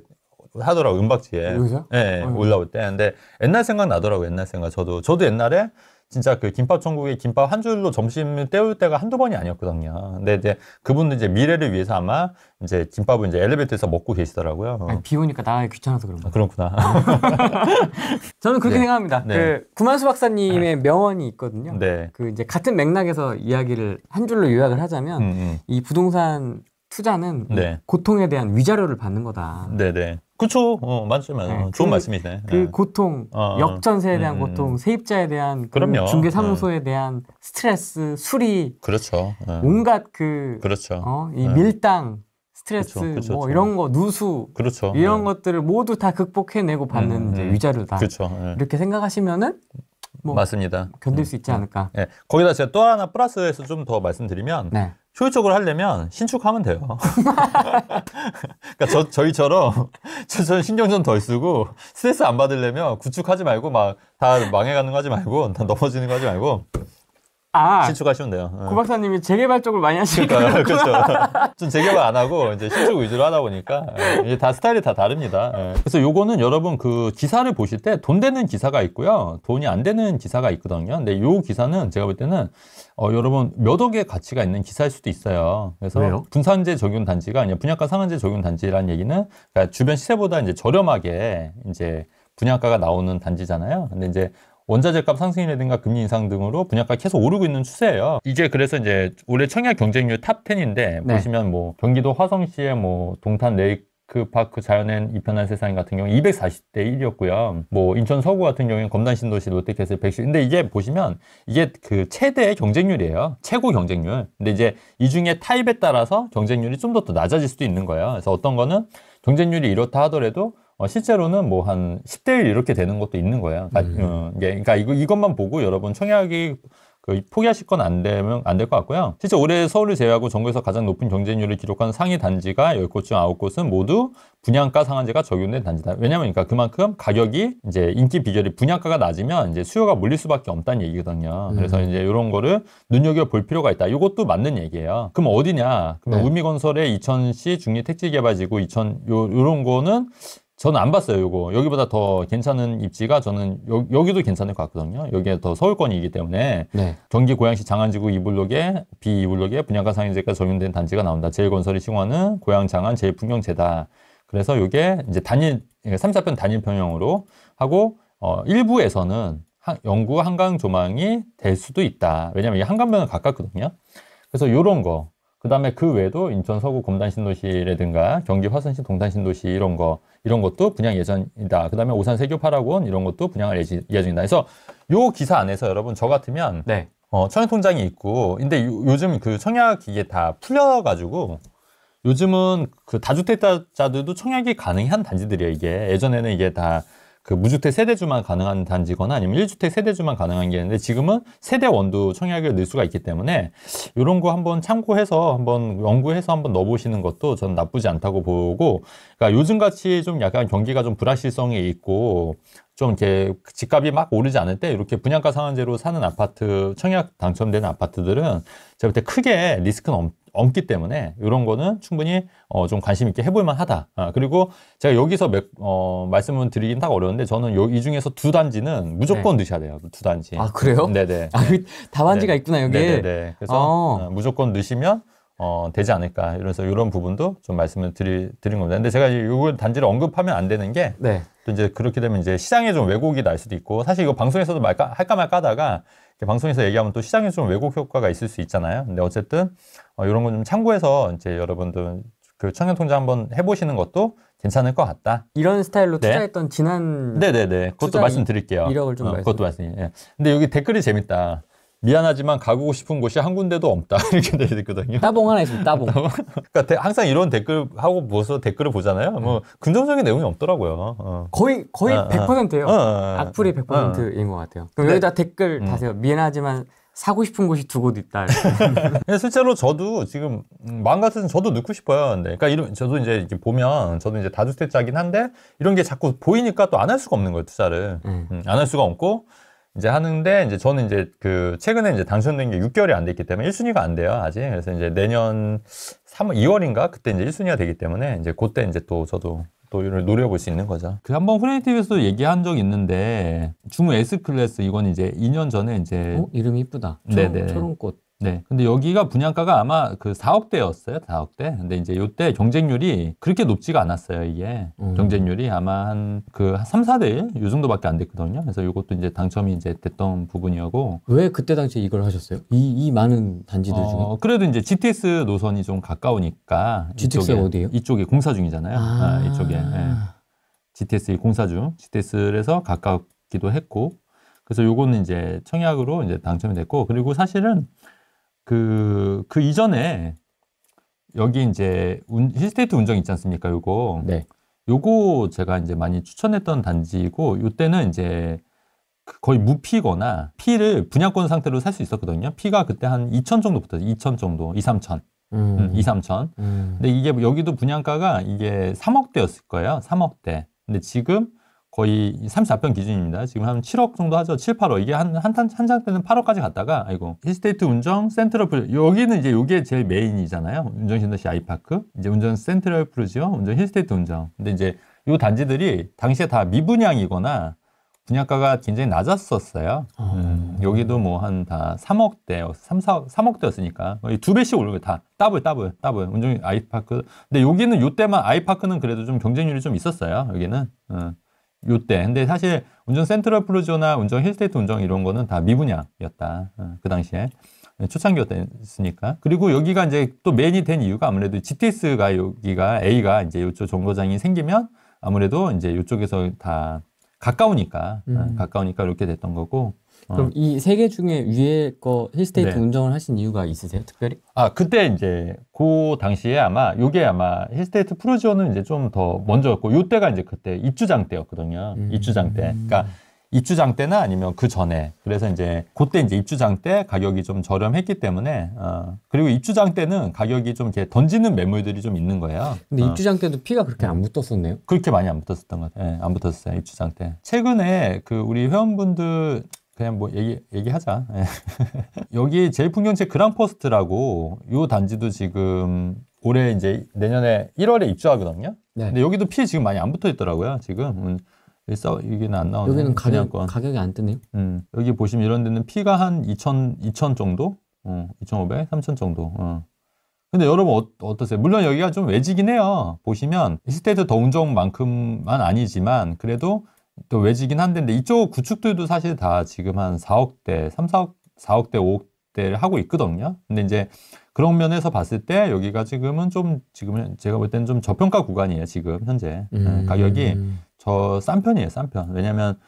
하더라고 은박지에 예, 예, 올라올 때. 근데 옛날 생각 나더라고 옛날 생각. 저도 저도 옛날에 진짜 그 김밥 천국에 김밥 한 줄로 점심 때울 때가 한두 번이 아니었거든요. 근데 이제 그분도 이제 미래를 위해서 아마 이제 김밥을 이제 엘리베이터에서 먹고 계시더라고요. 아니, 비 오니까 나가기 귀찮아서 그런 거. 아, 그렇구나. *laughs* 저는 그렇게 네. 생각합니다. 네. 그 구만수 박사님의 네. 명언이 있거든요. 네. 그 이제 같은 맥락에서 이야기를 한 줄로 요약을 하자면 음, 음. 이 부동산 투자는 뭐 네. 고통에 대한 위자료를 받는 거다. 네네. 네. 그쵸. 어, 맞죠, 맞아 네. 좋은 그, 말씀이네. 네. 그 네. 고통, 어, 어, 역전세에 대한 음, 음. 고통, 세입자에 대한 그 그럼요 중개사무소에 음. 대한 스트레스, 수리. 그렇죠. 음. 온갖 그. 그렇죠. 어, 이 음. 밀당, 스트레스, 그쵸, 그쵸, 뭐 이런 거, 누수. 그렇죠. 이런 음. 것들을 모두 다 극복해내고 받는 이제 위자료다. 그렇죠. 이렇게 생각하시면은 뭐 맞습니다. 견딜 음. 수 있지 음. 않을까. 네. 거기다 제가 또 하나 플러스해서 좀 더 말씀드리면 네. 효율적으로 하려면 신축하면 돼요. *laughs* 그러니까 저, 저희처럼 저는 신경 좀 덜 쓰고 스트레스 안 받으려면 구축하지 말고 막 다 망해가는 거 하지 말고 다 넘어지는 거 하지 말고 아, 신축하시면 돼요. 예. 고 박사님이 재개발 쪽을 많이 하시니까 그렇죠. 전 재개발 안 하고 이제 신축 위주로 하다 보니까 예, 이제 다 스타일이 다 다릅니다. 예. 그래서 요거는 여러분 그 기사를 보실 때 돈 되는 기사가 있고요, 돈이 안 되는 기사가 있거든요. 근데 요 기사는 제가 볼 때는 어, 여러분 몇 억의 가치가 있는 기사일 수도 있어요. 그래서 왜요? 분산제 적용 단지가 아니라 분양가 상한제 적용 단지라는 얘기는 그러니까 주변 시세보다 이제 저렴하게 이제 분양가가 나오는 단지잖아요. 근데 이제 원자재값 상승이라든가 금리 인상 등으로 분양가 계속 오르고 있는 추세예요. 이제 그래서 이제 올해 청약 경쟁률 탑10인데 네. 보시면 뭐 경기도 화성시에뭐 동탄 레이크 파크 자연엔 이편한 세상 같은 경우 는 240대 1이었고요. 뭐 인천 서구 같은 경우는 검단 신도시 롯데캐슬 110. 근데 이게 보시면 이게 그 최대 경쟁률이에요. 최고 경쟁률. 근데 이제 이 중에 타입에 따라서 경쟁률이 좀 더 낮아질 수도 있는 거예요. 그래서 어떤 거는 경쟁률이 이렇다 하더라도 어, 실제로는 뭐 한 10대 1 이렇게 되는 것도 있는 거예요. 그러니까, 음. 어, 예, 그러니까 이거, 이것만 보고 여러분 청약이 그 포기하실 건 안 되면 안 될 것 같고요. 실제 올해 서울을 제외하고 전국에서 가장 높은 경쟁률을 기록한 상위 단지가 열곳 중아 곳은 모두 분양가 상한제가 적용된 단지다. 왜냐면 그러니까 그만큼 가격이 이제 인기 비결이 분양가가 낮으면 이제 수요가 몰릴 수밖에 없다는 얘기거든요. 음. 그래서 이제 이런 거를 눈여겨 볼 필요가 있다. 이것도 맞는 얘기예요. 그럼 어디냐? 그럼 네. 우미건설의 이천시 중립 택지개발지구 이천 요 요런 거는 저는 안 봤어요, 요거. 여기보다 더 괜찮은 입지가 저는 여, 기도 괜찮을 것 같거든요. 여기에 더 서울권이기 때문에 네. 경기 고양시 장안지구 2블록에 B 2블록에 분양가 상인제까지 적용된 단지가 나온다. 제일건설이 신고하는 고양 장안 제일풍경제다. 그래서 이게 이제 단일 3, 그러니까 4편 단일 평형으로 하고 어, 일부에서는 한, 영구 한강 조망이 될 수도 있다. 왜냐면 이 한강변은 가깝거든요. 그래서 요런 거그 다음에 그 외에도 인천 서구 곰단 신도시라든가 경기 화순시 동탄 신도시 이런 거, 이런 것도 분양 예정이다. 그 다음에 오산 세교 파라곤 이런 것도 분양할 예정이다. 그래서 요 기사 안에서 여러분 저 같으면 네. 어, 청약 통장이 있고, 근데 요, 즘그 청약 이게 다 풀려가지고 요즘은 그 다주택자들도 청약이 가능한 단지들이에요. 이게 예전에는 이게 다그 무주택 세대주만 가능한 단지거나 아니면 1주택 세대주만 가능한 게 있는데 지금은 세대 원도 청약을 넣을 수가 있기 때문에 이런 거 한번 참고해서 한번 연구해서 한번 넣어보시는 것도 저는 나쁘지 않다고 보고 그러니까 요즘같이 좀 약간 경기가 좀 불확실성이 있고 좀 이렇게 집값이 막 오르지 않을 때 이렇게 분양가 상한제로 사는 아파트 청약 당첨되는 아파트들은 제가 볼 때 크게 리스크는 없, 기 때문에 이런 거는 충분히 어, 좀 관심 있게 해볼 만하다. 아, 그리고 제가 여기서 몇, 어, 말씀을 드리긴 딱 어려운데 저는 요, 이 중에서 두 단지는 무조건 네. 넣셔야 돼요. 두 단지. 아 그래요? 네네. 네. 아, 그 다반지가 네. 있구나 여기. 네네. 네. 그래서 어. 어 무조건 넣으시면 어, 되지 않을까. 이래서 이런 부분도 좀 말씀을 드리, 드린 겁니다. 근데 제가 이걸 단지를 언급하면 안 되는 게, 네. 또 이제 그렇게 되면 이제 시장에 좀 왜곡이 날 수도 있고, 사실 이거 방송에서도 말까, 할까 말까 하다가, 방송에서 얘기하면 또 시장에 좀 왜곡 효과가 있을 수 있잖아요. 근데 어쨌든, 어, 이런 건좀 참고해서 이제 여러분들 그 청년통장 한번 해보시는 것도 괜찮을 것 같다. 이런 스타일로 네. 투자했던 지난. 네네네. 네, 네. 그것도 말씀드릴게요. 이력을 좀 어, 말씀. 그것도 말씀요 예. 근데 여기 댓글이 재밌다. 미안하지만 가고 싶은 곳이 한 군데도 없다 *laughs* 이렇게 돼 있거든요. 따봉 하나 있습니다. 따봉. 그러니까 대, 항상 이런 댓글 하고 보서 댓글을 보잖아요. 뭐 네. 긍정적인 내용이 없더라고요. 어. 거의 거의 아, 100%예요. 아, 아, 악플이 100%인 것 같아요. 그럼 여기다 댓글 음. 다세요. 미안하지만 사고 싶은 곳이 두 곳 있다. *laughs* 실제로 저도 지금 음, 마음 같은 저도 넣고 싶어요. 근데 그러니까 이런 저도 이제 보면 저도 이제 다주택자긴 한데 이런 게 자꾸 보이니까 또 안 할 수가 없는 거예요 투자를 네. 음. 음, 안할 수가 없고 이제 하는데 이제 저는 이제 그 최근에 이제 당선된 게 6개월이 안 됐기 때문에 1순위가 안 돼요 아직 그래서 이제 내년 3월 2월인가 그때 이제 1순위가 되기 때문에 이제 그때 이제 또 저도 또 이런 노려볼 수 있는 거죠. 그 한번 후레이티비에서도 얘기한 적 있는데 주무 S 클래스 이건 이제 2년 전에 이제 어? 이름이 이쁘다. 네네. 네. 초롱꽃. 네. 근데 여기가 분양가가 아마 그 4억대였어요. 4억대. 근데 이제 요때 경쟁률이 그렇게 높지가 않았어요. 이게. 음. 경쟁률이 아마 한그 3, 4대 1? 요 정도밖에 안 됐거든요. 그래서 요것도 이제 당첨이 이제 됐던 부분이었고. 왜 그때 당시에 이걸 하셨어요? 이, 이 많은 단지들 어, 중에? 어, 그래도 이제 GTX 노선이 좀 가까우니까. GTX 어디예요? 이쪽에 공사 중이잖아요. 아, 아 이쪽에. 네. 예. GTX 공사 중. GTX에서 가깝기도 했고. 그래서 요거는 이제 청약으로 이제 당첨이 됐고. 그리고 사실은 그, 그 이전에 여기 이제 운, 힐스테이트 운정 있지 않습니까? 요거. 네. 요거 제가 이제 많이 추천했던 단지이고, 요때는 이제 그 거의 무피거나 피를 분양권 상태로 살 수 있었거든요. 피가 그때 한 2천 정도 붙었어요. 2천 정도, 2, 3천. 음. 음, 2, 3천. 음. 근데 이게 여기도 분양가가 이게 3억대였을 거예요. 3억대. 근데 지금 거의 3 4평 기준입니다. 지금 한 7억 정도 하죠. 7, 8억. 이게 한, 한, 한장때는 8억까지 갔다가, 아이고. 힐스테이트 운정, 센트럴 프루 여기는 이제 요게 제일 메인이잖아요. 운전신도시 아이파크. 이제 운전 센트럴 프루지오, 운전 힐스테이트 운정. 근데 이제 요 단지들이 당시에 다 미분양이거나 분양가가 굉장히 낮았었어요. 아. 음, 여기도 뭐 한 다 3억대, 3, 4, 억대였으니까 거의 두 배씩 오르고 다 더블, 더블, 더블. 운전 아이파크. 근데 여기는 요 때만 아이파크는 그래도 좀 경쟁률이 좀 있었어요. 여기는. 음. 요때. 근데 사실 운전 센트럴 플루저나 운전 힐스테이트 운전 이런 거는 다 미분양이었다. 어, 그 당시에. 네, 초창기였 으니까 그리고 여기가 이제 또 메인이 된 이유가 아무래도 GTS가 여기가 A가 이제 요쪽 정거장이 생기면 아무래도 이제 요쪽에서 다 가까우니까 어, 음. 가까우니까 이렇게 됐던 거고 그럼 어. 이세 개 중에 위에 거 힐스테이트 네. 운전을 하신 이유가 있으세요, 특별히? 아 그때 이제 그 당시에 아마 요게 아마 힐스테이트 프로지오는 이제 좀 더 먼저였고 요때가 이제 그때 입주장 때였거든요. 음. 입주장 때. 그러니까 입주장 때나 아니면 그 전에 그래서 이제 그때 이제 입주장 때 가격이 좀 저렴했기 때문에 어 그리고 입주장 때는 가격이 좀 이렇게 던지는 매물들이 좀 있는 거예요. 근데 어. 입주장 때도 피가 그렇게 안 음. 붙었었네요. 그렇게 많이 안 붙었었던 것 같아요. 네, 안 붙었어요 입주장 때. 최근에 그 우리 회원분들 그냥 뭐 얘기, 얘기하자. 예. *laughs* 여기 제일 풍경채 그랑포스트라고 요 단지도 지금 올해 이제 내년에 1월에 입주하거든요. 네. 근데 여기도 피해 지금 많이 안 붙어 있더라고요. 지금 음, 써 여기는 안 나오는 여기는 가격 건. 가격이 안 뜨네요. 음, 여기 보시면 이런 데는 피가 한2 0 0 0 2 0 0 0 정도, 어, 2,500, 3 0 0 0 정도. 어. 근데 여러분 어, 떠세요 물론 여기가 좀 외지긴 해요. 보시면 스테이트 더운 정만큼만 아니지만 그래도 또 외지긴 한데 이쪽 구축들도 사실 다 지금 한 4억대, 3, 4억, 4억대, 5억대를 하고 있거든요. 근데 이제 그런 면에서 봤을 때 여기가 지금은 좀 지금 제가 볼 때는 좀 저평가 구간이에요. 지금 현재 예, 음. 가격이 저 싼 편이에요. 싼 편. 왜냐하면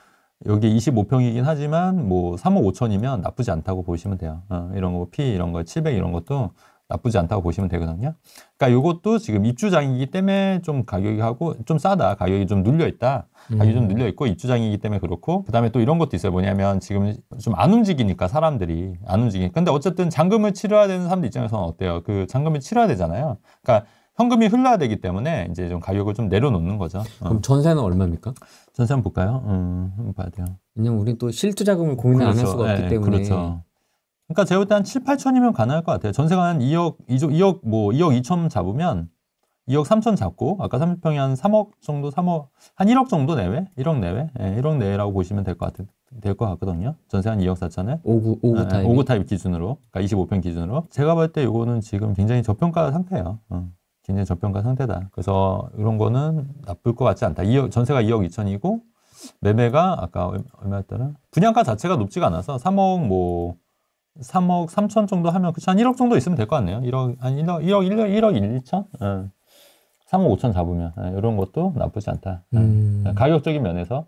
여기 25평이긴 하지만 뭐 3억 5천이면 나쁘지 않다고 보시면 돼요. 어, 이런 거 P 이런 거 700 이런 것도 나쁘지 않다고 보시면 되거든요. 그러니까 이것도 지금 입주장이기 때문에 좀 가격이 하고 좀 싸다. 가격이 좀 눌려 있다. 가격이 음. 좀 눌려 있고 입주장이기 때문에 그렇고 그다음에 또 이런 것도 있어요. 뭐냐면 지금 좀 안 움직이니까 사람들이 안 움직이니까. 근데 어쨌든 잔금을 치러야 되는 사람들 입장에서는 어때요? 그 잔금을 치러야 되잖아요. 그러니까 현금이 흘러야 되기 때문에 이제 좀 가격을 좀 내려놓는 거죠. 어. 그럼 전세는 얼마입니까? 전세 한번 볼까요? 음, 한번 봐야 돼요. 왜냐면 우리또 실투자금을 고민을 그렇죠. 안할 수가 없기 네, 때문에. 그렇죠. 그러니까 제가 볼 때 한 7, 8천이면 가능할 것 같아요. 전세가 한 2억, 2조, 2억, 뭐 2억 2천 잡으면 2억 3천 잡고 아까 30평이 한 3억 정도, 3억, 한 1억 정도 내외? 1억 내외? 예, 1억 내외라고 보시면 될 것 같은 될것 같거든요. 전세 한 2억 4천에. 5구, 5구 예, 예 타입. 5구 타입 기준으로. 그러니까 25평 기준으로. 제가 볼 때 이거는 지금 굉장히 저평가 상태예요. 어, 굉장히 저평가 상태다. 그래서 이런 거는 나쁠 것 같지 않다. 2억, 전세가 2억 2천이고 매매가 아까 얼마였더라? 분양가 자체가 높지가 않아서 3억 뭐 3억 3천 정도 하면 그치 한 1억 정도 있으면 될 것 같네요. 1억 한 1억 1억 1억 1억 1천? 3억 5천 잡으면 이런 예, 것도 나쁘지 않다. 예. 음. 예, 가격적인 면에서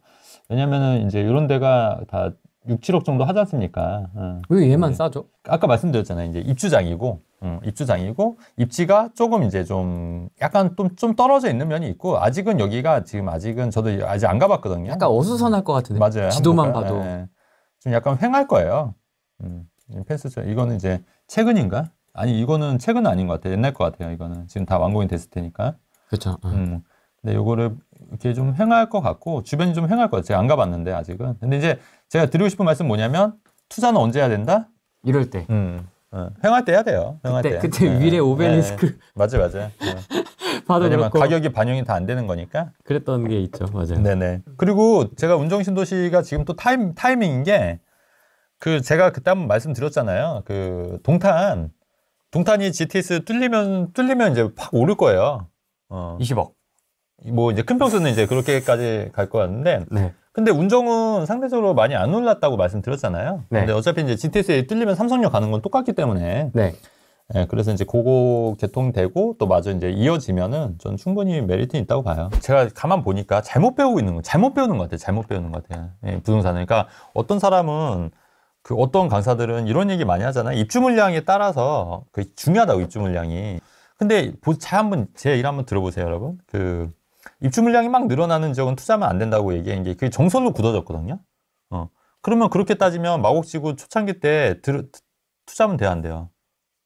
왜냐면은 이제 이런 데가 다 6, 7억 정도 하지 않습니까? 왜 얘만 싸죠? 아까 말씀드렸잖아요. 이제 입주장이고 음, 입주장이고 입지가 조금 이제 좀 약간 좀, 좀 떨어져 있는 면이 있고 아직은 여기가 지금 아직은 저도 아직 안 가봤거든요. 약간 어수선할 것 같은데. 맞아요. 지도만 봐도 예, 좀 약간 횡할 거예요. 음. 예, 패스죠. 이거는 이제 최근인가? 아니 이거는 최근 아닌 것 같아요. 옛날 것 같아요. 이거는 지금 다 완공이 됐을 테니까. 그렇죠. 예. 음. 근데 요거를 이렇게 좀 횡할 것 같고 주변이 좀 횡할 것 같아요. 제가 안 가봤는데 아직은. 근데 이제 제가 드리고 싶은 말씀 뭐냐면 투자는 언제 해야 된다? 이럴 때. 음. 어, 횡할 때 해야 돼요. 횡할 때 그때 네. 위례 오벨리스크. 네. 그 맞아 맞아. 네. 봐도 그렇고 가격이 반영이 다 안 되는 거니까. 그랬던 게 있죠. 맞아요. 네네. 그리고 제가 운정신도시가 지금 또 타임 타이밍인 게그 제가 그때 한 번 말씀드렸잖아요. 그 동탄 동탄이 GTS 뚫리면 뚫리면 이제 팍 오를 거예요. 어. 20억. 뭐 이제 큰 평수는 이제 그렇게까지 갈 것 같은데. 네. 근데 운정은 상대적으로 많이 안 올랐다고 말씀드렸잖아요. 네. 근데 어차피 이제 GTS에 뚫리면 삼성역 가는 건 똑같기 때문에. 네. 네, 그래서 이제 그거 개통되고 또 마저 이제 이어지면은 전 충분히 메리트 는 있다고 봐요. 제가 가만 보니까 잘못 배우고 있는 거, 잘못 배우는 것 같아요. 잘못 배우는 것 같아요. 예, 부동산을. 그러니까 어떤 사람은 그 어떤 강사들은 이런 얘기 많이 하잖아요. 입주 물량에 따라서 그 중요하다고 입주 물량이. 근데 자 한번 제 일 한번 들어보세요, 여러분. 그 입주 물량이 막 늘어나는 지역은 투자하면 안 된다고 얘기한 게 그게 정으로 굳어졌거든요. 어. 그러면 그렇게 따지면 마곡지구 초창기 때 들, 투자하면 돼요안 돼요?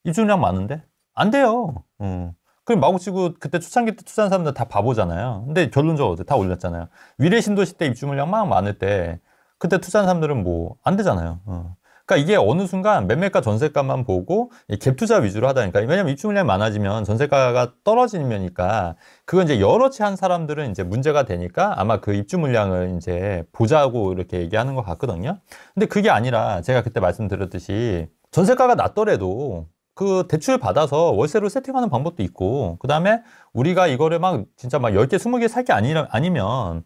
입주 물량 많은데? 안 돼요. 어. 그럼 마곡지구 그때 초창기 때 투자한 사람들 다 바보잖아요. 근데 결론적으로 다 올렸잖아요. 위례 신도시 때 입주 물량 막 많을 때 그때 투자한 사람들은 뭐 안 되잖아요. 어. 그러니까 이게 어느 순간 매매가 전세가만 보고 갭 투자 위주로 하다니까 왜냐면 입주 물량이 많아지면 전세가가 떨어지면이니까 그건 이제 여러 채한 사람들은 이제 문제가 되니까 아마 그 입주 물량을 이제 보자고 이렇게 얘기하는 것 같거든요. 근데 그게 아니라 제가 그때 말씀드렸듯이 전세가가 낮더라도 그 대출 받아서 월세로 세팅하는 방법도 있고 그다음에 우리가 이거를 막 진짜 막 10개 20개 살 게 아니라 아니면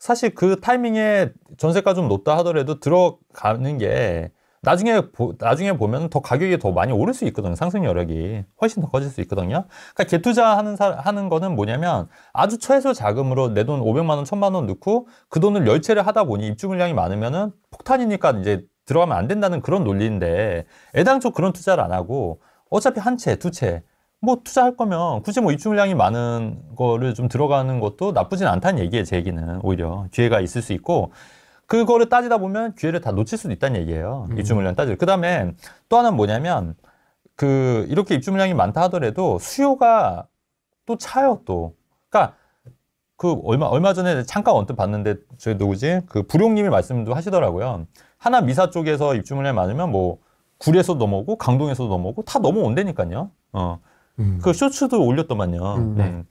사실 그 타이밍에 전세가 좀 높다 하더라도 들어가는 게 나중에 보, 나중에 보면 더 가격이 더 많이 오를 수 있거든요. 상승 여력이 훨씬 더 커질 수 있거든요. 그러니까 개투자하는 사, 하는 거는 뭐냐면 아주 최소 자금으로 내 돈 500만 원, 1000만 원 넣고 그 돈을 열채를 하다 보니 입주 물량이 많으면은 폭탄이니까 이제 들어가면 안 된다는 그런 논리인데 애당초 그런 투자를 안 하고 어차피 한 채, 두채 뭐 투자할 거면 굳이 뭐 입주 물량이 많은 거를 좀 들어가는 것도 나쁘진 않다는 얘기예요. 제 얘기는 오히려 기회가 있을 수 있고 그거를 따지다 보면 기회를 다 놓칠 수도 있다는 얘기예요. 음. 입주 물량 따질. 그다음에 또 하나는 뭐냐면 그 이렇게 입주 물량이 많다 하더라도 수요가 또 차요 또. 그러니까 그 얼마 얼마 전에 잠깐 언뜻 봤는데 저희 누구지 그 부룡님이 말씀도 하시더라고요. 하나 미사 쪽에서 입주 물량이 많으면 뭐 구리에서 넘어오고 강동에서도 넘어오고 다 넘어온다니까요. 어. 음. 그 쇼츠도 올렸더만요. 음. 네.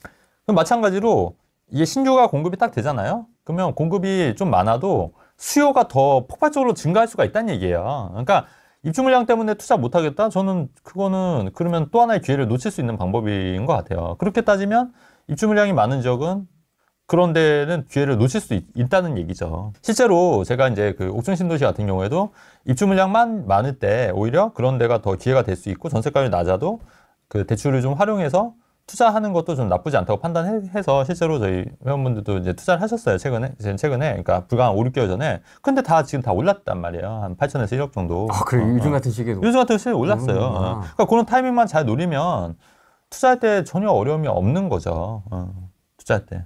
그 마찬가지로 이게 신규가 공급이 딱 되잖아요. 그러면 공급이 좀 많아도 수요가 더 폭발적으로 증가할 수가 있다는 얘기예요. 그러니까 입주 물량 때문에 투자 못 하겠다? 저는 그거는 그러면 또 하나의 기회를 놓칠 수 있는 방법인 것 같아요. 그렇게 따지면 입주 물량이 많은 지역은 그런 데는 기회를 놓칠 수 있, 다는 얘기죠. 실제로 제가 이제 그 옥천 신도시 같은 경우에도 입주 물량만 많을 때 오히려 그런 데가 더 기회가 될 수 있고 전세가율이 낮아도 그 대출을 좀 활용해서 투자하는 것도 좀 나쁘지 않다고 판단해서 실제로 저희 회원분들도 이제 투자를 하셨어요. 최근에, 지금 최근에. 그러니까 불과 한 5, 6개월 전에. 근데 다 지금 다 올랐단 말이에요. 한 8천에서 1억 정도. 아, 그래. 어, 요즘 어. 같은 시기에도. 요즘 같은 시기에 올랐어요. 어. 그러니까 그런 타이밍만 잘 노리면 투자할 때 전혀 어려움이 없는 거죠. 어, 투자할 때.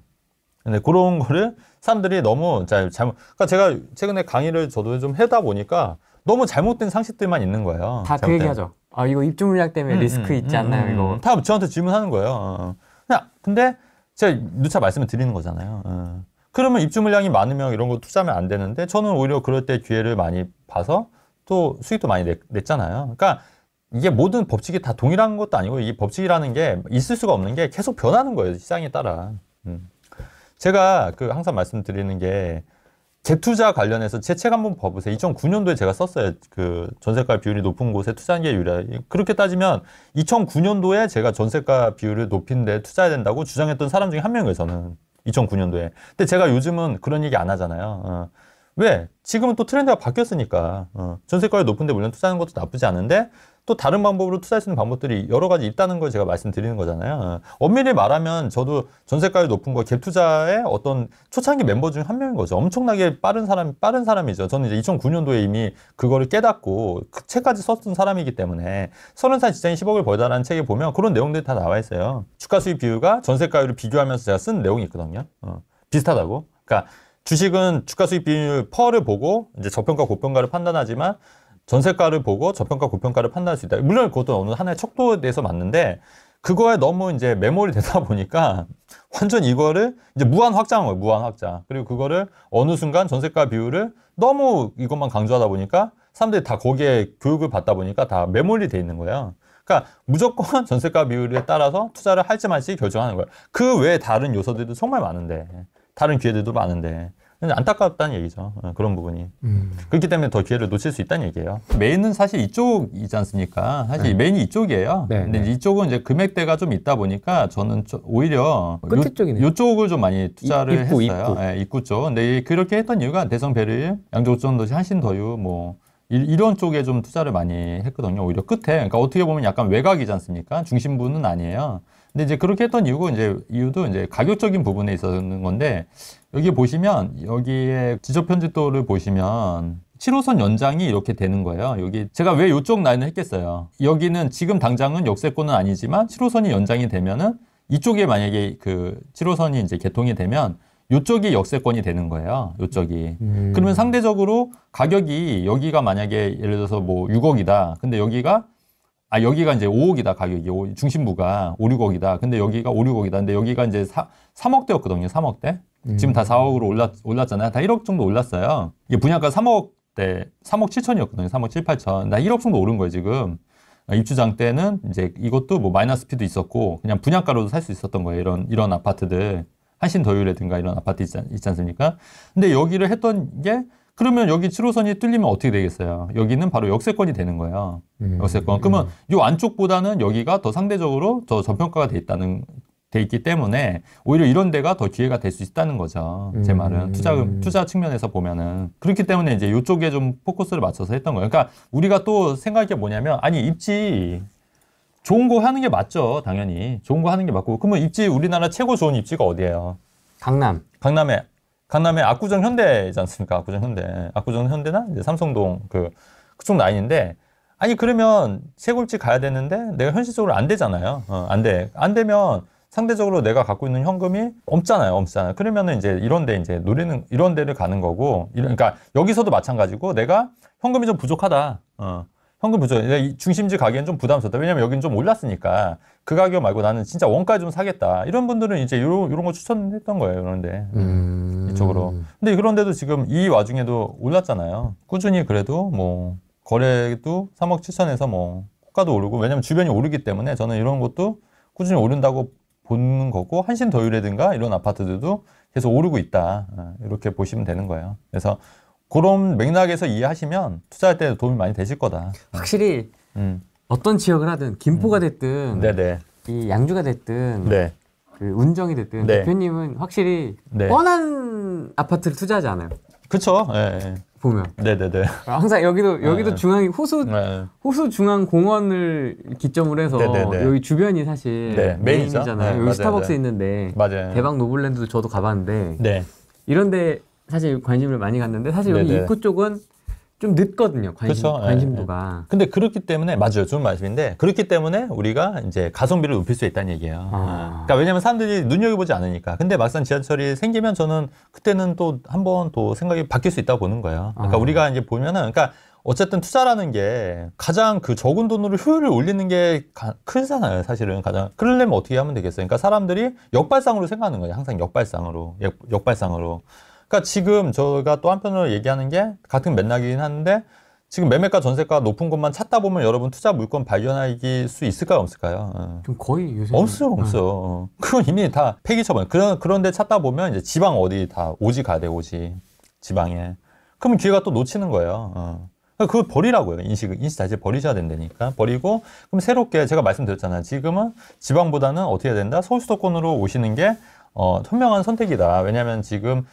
근데 그런 거를 사람들이 너무 잘, 잘못, 그러니까 제가 최근에 강의를 저도 좀 해다 보니까 너무 잘못된 상식들만 있는 거예요. 다 그 얘기하죠. 아 이거 입주 물량 때문에 음, 리스크 음, 있지 음, 않나요 음, 이거? 다 저한테 질문하는 거예요. 어. 근데 제가 누차 말씀을 드리는 거잖아요. 어. 그러면 입주 물량이 많으면 이런 거 투자하면 안 되는데 저는 오히려 그럴 때 기회를 많이 봐서 또 수익도 많이 냈, 냈잖아요. 그러니까 이게 모든 법칙이 다 동일한 것도 아니고 이 법칙이라는 게 있을 수가 없는 게 계속 변하는 거예요 시장에 따라. 음. 제가 그 항상 말씀드리는 게 재투자 관련해서 채책 한번 봐보세요. 2009년도에 제가 썼어요. 그 전세가 비율이 높은 곳에 투자한 게 유리. 하다 그렇게 따지면 2009년도에 제가 전세가 비율을 높인 데 투자해야 된다고 주장했던 사람 중에 한 명이에요. 저는 2009년도에. 근데 제가 요즘은 그런 얘기 안 하잖아요. 어. 왜? 지금은 또 트렌드가 바뀌었으니까. 어. 전세가율 높은데 물론 투자하는 것도 나쁘지 않은데 또 다른 방법으로 투자할 수 있는 방법들이 여러 가지 있다는 걸 제가 말씀드리는 거잖아요. 엄밀히 말하면 저도 전세가율 높은 거갭 투자의 어떤 초창기 멤버 중 한 명인 거죠. 엄청나게 빠른 사람 빠른 사람이죠. 저는 이제 2009년도에 이미 그거를 깨닫고 그 책까지 썼던 사람이기 때문에 30살 직장인 10억을 벌다라는 책에 보면 그런 내용들이 다 나와 있어요. 주가 수익 비율과 전세가율을 비교하면서 제가 쓴 내용이 있거든요. 어, 비슷하다고. 그러니까 주식은 주가 수익 비율 퍼를 보고 이제 저평가 고평가를 판단하지만 전세가를 보고 저평가 고평가를 판단할 수 있다. 물론 그것도 어느 하나의 척도에 대해서 맞는데 그거에 너무 이제 메모리 *laughs* 되다 보니까 완전 이거를 이제 무한 확장한 거예요. 무한 확장. 그리고 그거를 어느 순간 전세가 비율을 너무 이것만 강조하다 보니까 사람들이 다 거기에 교육을 받다 보니까 다 메모리 돼 있는 거예요. 그러니까 무조건 *laughs* 전세가 비율에 따라서 투자를 할지 말지 결정하는 거예요. 그 외에 다른 요소들도 정말 많은데 다른 기회들도 많은데 안타깝다는 얘기죠. 어, 그런 부분이. 음. 그렇기 때문에 더 기회를 놓칠 수 있다는 얘기예요. 메인은 사실 이쪽이지 않습니까? 사실 네. 메인이 이쪽이에요. 네, 근데 네. 이쪽은 이제 금액대가 좀 있다 보니까 저는 오히려 끝 쪽이네요. 이쪽을 좀 많이 투자를 입구, 했어요. 입구. 네, 입구 쪽. 근데 그렇게 했던 이유가 대성 베를 양조전도시 한신더유 뭐 이런 쪽에 좀 투자를 많이 했거든요. 오히려 끝에. 그러니까 어떻게 보면 약간 외곽이지 않습니까? 중심부는 아니에요. 근데 이제 그렇게 했던 이유고 이제 이유도 이제 가격적인 부분에 있었는 건데 여기 보시면 여기에 지적 편집도를 보시면 7호선 연장이 이렇게 되는 거예요. 여기 제가 왜 이쪽 라인을 했겠어요. 여기는 지금 당장은 역세권은 아니지만 7호선이 연장이 되면은 이쪽에 만약에 그 7호선이 이제 개통이 되면 이쪽이 역세권이 되는 거예요. 요쪽이. 음. 그러면 상대적으로 가격이 여기가 만약에 예를 들어서 뭐 6억이다. 근데 여기가 아 여기가 이제 5억이다 가격이 중심부가 5, 6억이다. 근데 여기가 5, 6억이다. 근데 여기가 이제 4, 3억대였거든요. 3억대. 음. 지금 다 4억으로 올랐, 올랐잖아요. 다 1억 정도 올랐어요. 이게 분양가 3억대, 3억 7천이었거든요. 3억 7, 8천. 나 1억 정도 오른 거예요 지금. 아, 입주장 때는 이제 이것도 뭐 마이너스 피도 있었고 그냥 분양가로도 살 수 있었던 거예요. 이런 이런 아파트들 한신 더유라든가 이런 아파트 있지, 있지 않습니까? 근데 여기를 했던 게 그러면 여기 7호선이 뚫리면 어떻게 되겠어요? 여기는 바로 역세권이 되는 거예요. 음, 역세권. 그러면 음. 이 안쪽보다는 여기가 더 상대적으로 더 저평가가 돼 있다는 돼 있기 때문에 오히려 이런 데가 더 기회가 될 수 있다는 거죠. 음. 제 말은 투자금 투자 측면에서 보면은 그렇기 때문에 이제 이쪽에 좀 포커스를 맞춰서 했던 거예요. 그러니까 우리가 또 생각할 게 뭐냐면 아니 입지 좋은 거 하는 게 맞죠, 당연히 좋은 거 하는 게 맞고 그러면 입지 우리나라 최고 좋은 입지가 어디예요? 강남. 강남에 강남에 압구정 현대지 않습니까? 압구정 현대. 압구정 현대나 이제 삼성동 그 그쪽 라인인데 아니 그러면 세골집 가야 되는데 내가 현실적으로 안 되잖아요. 어, 안 돼. 안 되면 상대적으로 내가 갖고 있는 현금이 없잖아요. 없잖아요. 그러면은 이제 이런 데 이제 노리는 이런 데를 가는 거고 그러니까 여기서도 마찬가지고 내가 현금이 좀 부족하다. 어. 현금 부족. 이 중심지 가기엔 좀 부담스럽다. 왜냐면 여기는 좀 올랐으니까 그 가격 말고 나는 진짜 원가 좀 사겠다. 이런 분들은 이제 이런 이런 거 추천했던 거예요. 그런데 음... 이쪽으로. 근데 그런데도 지금 이 와중에도 올랐잖아요. 꾸준히 그래도 뭐 거래도 3억 7천에서 뭐 호가도 오르고 왜냐면 주변이 오르기 때문에 저는 이런 것도 꾸준히 오른다고 보는 거고 한신 더율이라든가 이런 아파트들도 계속 오르고 있다. 아, 이렇게 보시면 되는 거예요. 그래서 그런 맥락에서 이해하시면 투자할 때 도움이 많이 되실 거다. 확실히 음. 어떤 지역을 하든 김포가 음. 됐든 네네. 네. 이 양주가 됐든 네. 그 운정이 됐든 네. 대표님은 확실히 네. 뻔한 아파트를 투자하지 않아요. 그렇죠. 보면. 네네네. 네, 네. 항상 여기도 여기도 예. 중앙 호수 예. 호수 중앙 공원을 기점으로 해서 네네네. 여기 주변이 사실 네. 메인이잖아요. 메 여기 맞아요. 스타벅스 있는데 맞아요. 대박 노블랜드도 저도 가봤는데 이런데 사실 관심을 많이 갖는데 사실 여기 네네. 입구 쪽은 좀 늦거든요. 관심, 그렇죠. 관심도가. 예, 예. 근데 그렇기 때문에 맞아요. 좋은 말씀인데 그렇기 때문에 우리가 이제 가성비를 높일 수 있다는 얘기예요. 아. 예. 그러니까 왜냐면 하 사람들이 눈여겨보지 않으니까. 근데 막상 지하철이 생기면 저는 그때는 또 한번또 생각이 바뀔 수 있다고 보는 거예요. 그러니까 아. 우리가 이제 보면은 그러니까 어쨌든 투자라는 게 가장 그 적은 돈으로 효율을 올리는 게 큰사나요 사실은 가장 그러려면 어떻게 하면 되겠어요 그러니까 사람들이 역발상으로 생각하는 거예요 항상 역발상으로 역, 역발상으로 그러니까 지금 저희가 또 한편으로 얘기하는 게 같은 맥락이긴 한데 지금 매매가 전세가 높은 것만 찾다 보면 여러분 투자 물건 발견하기 수 있을까요 없을까요? 어. 좀 거의 요새 없어요 네. 없어요. 어. 그건 이미 다 폐기 처분. 그런 그런데 찾다 보면 이제 지방 어디 다 오지 가대 야 오지 지방에. 그러면 기회가 또 놓치는 거예요. 어. 그러니까 그걸 버리라고요. 인식, 인식 자체 버리셔야 된다니까. 버리고, 그럼 새롭게 제가 말씀드렸잖아요. 지금은 지방보다는 어떻게 해야 된다? 서울 수도권으로 오시는 게, 어, 현명한 선택이다. 왜냐면 하 지금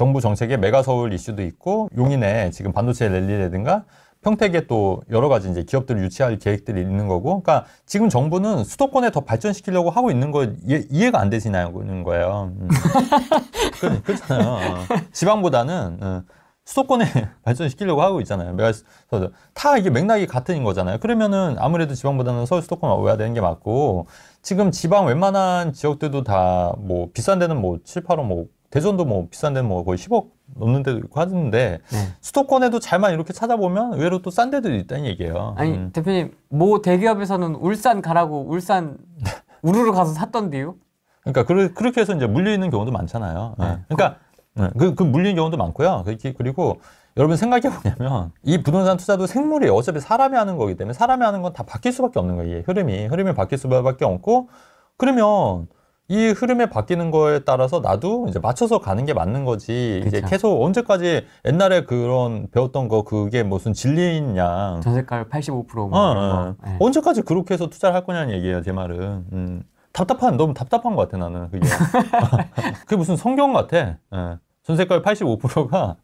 정부 정책의 메가서울 이슈도 있고 용인에 지금 반도체 랠리라든가 평택에 또 여러 가지 이제 기업들을 유치할 계획들이 있는 거고, 그러니까 지금 정부는 수도권에 더 발전시키려고 하고 있는 거 이해, 가안 되시냐는 거예요. 음. *laughs* 그, 렇잖아요 어. 지방보다는 음, 수도권에 *laughs* 발전시키려고 하고 있잖아요. 메가 다 이게 맥락이 같은 거잖아요. 그러면은 아무래도 지방보다는 서울 수도권 와야 되는 게 맞고, 지금 지방 웬만한 지역들도 다 뭐 비싼 데는 뭐 7, 8억뭐 대전도 뭐 비싼 데는 뭐 거의 10억 넘는 데도 있고 하는데 네. 수도권에도 잘만 이렇게 찾아보면 의외로 또 싼 데도 있다는 얘기예요. 아니 음. 대표님 모 대기업에서는 울산 가라고 울산 *laughs* 우르르 가서 샀던데요. 그러니까 그, 그렇게 해서 이제 물려있는 경우도 많잖아요. 네. 네. 그러니까 그, 네, 그물린 그 경우도 많고요. 그리고 여러분 생각해 보냐면 이 부동산 투자도 생물이 어차피 사람이 하는 거기 때문에 사람이 하는 건 다 바뀔 수밖에 없는 거예요. 흐름이 흐름이 바뀔 수밖에 없고 그러면 이 흐름에 바뀌는 거에 따라서 나도 이제 맞춰서 가는 게 맞는 거지. 그쵸. 이제 계속 언제까지 옛날에 그런 배웠던 거 그게 무슨 진리냐. 전세가율 85%. 뭐 어, 어. 네. 언제까지 그렇게 해서 투자를 할 거냐는 얘기예요, 제 말은. 음. 답답한 너무 답답한 것 같아 나는 그게. *laughs* 그게 무슨 성경 같아. 예. 전세가율 85%가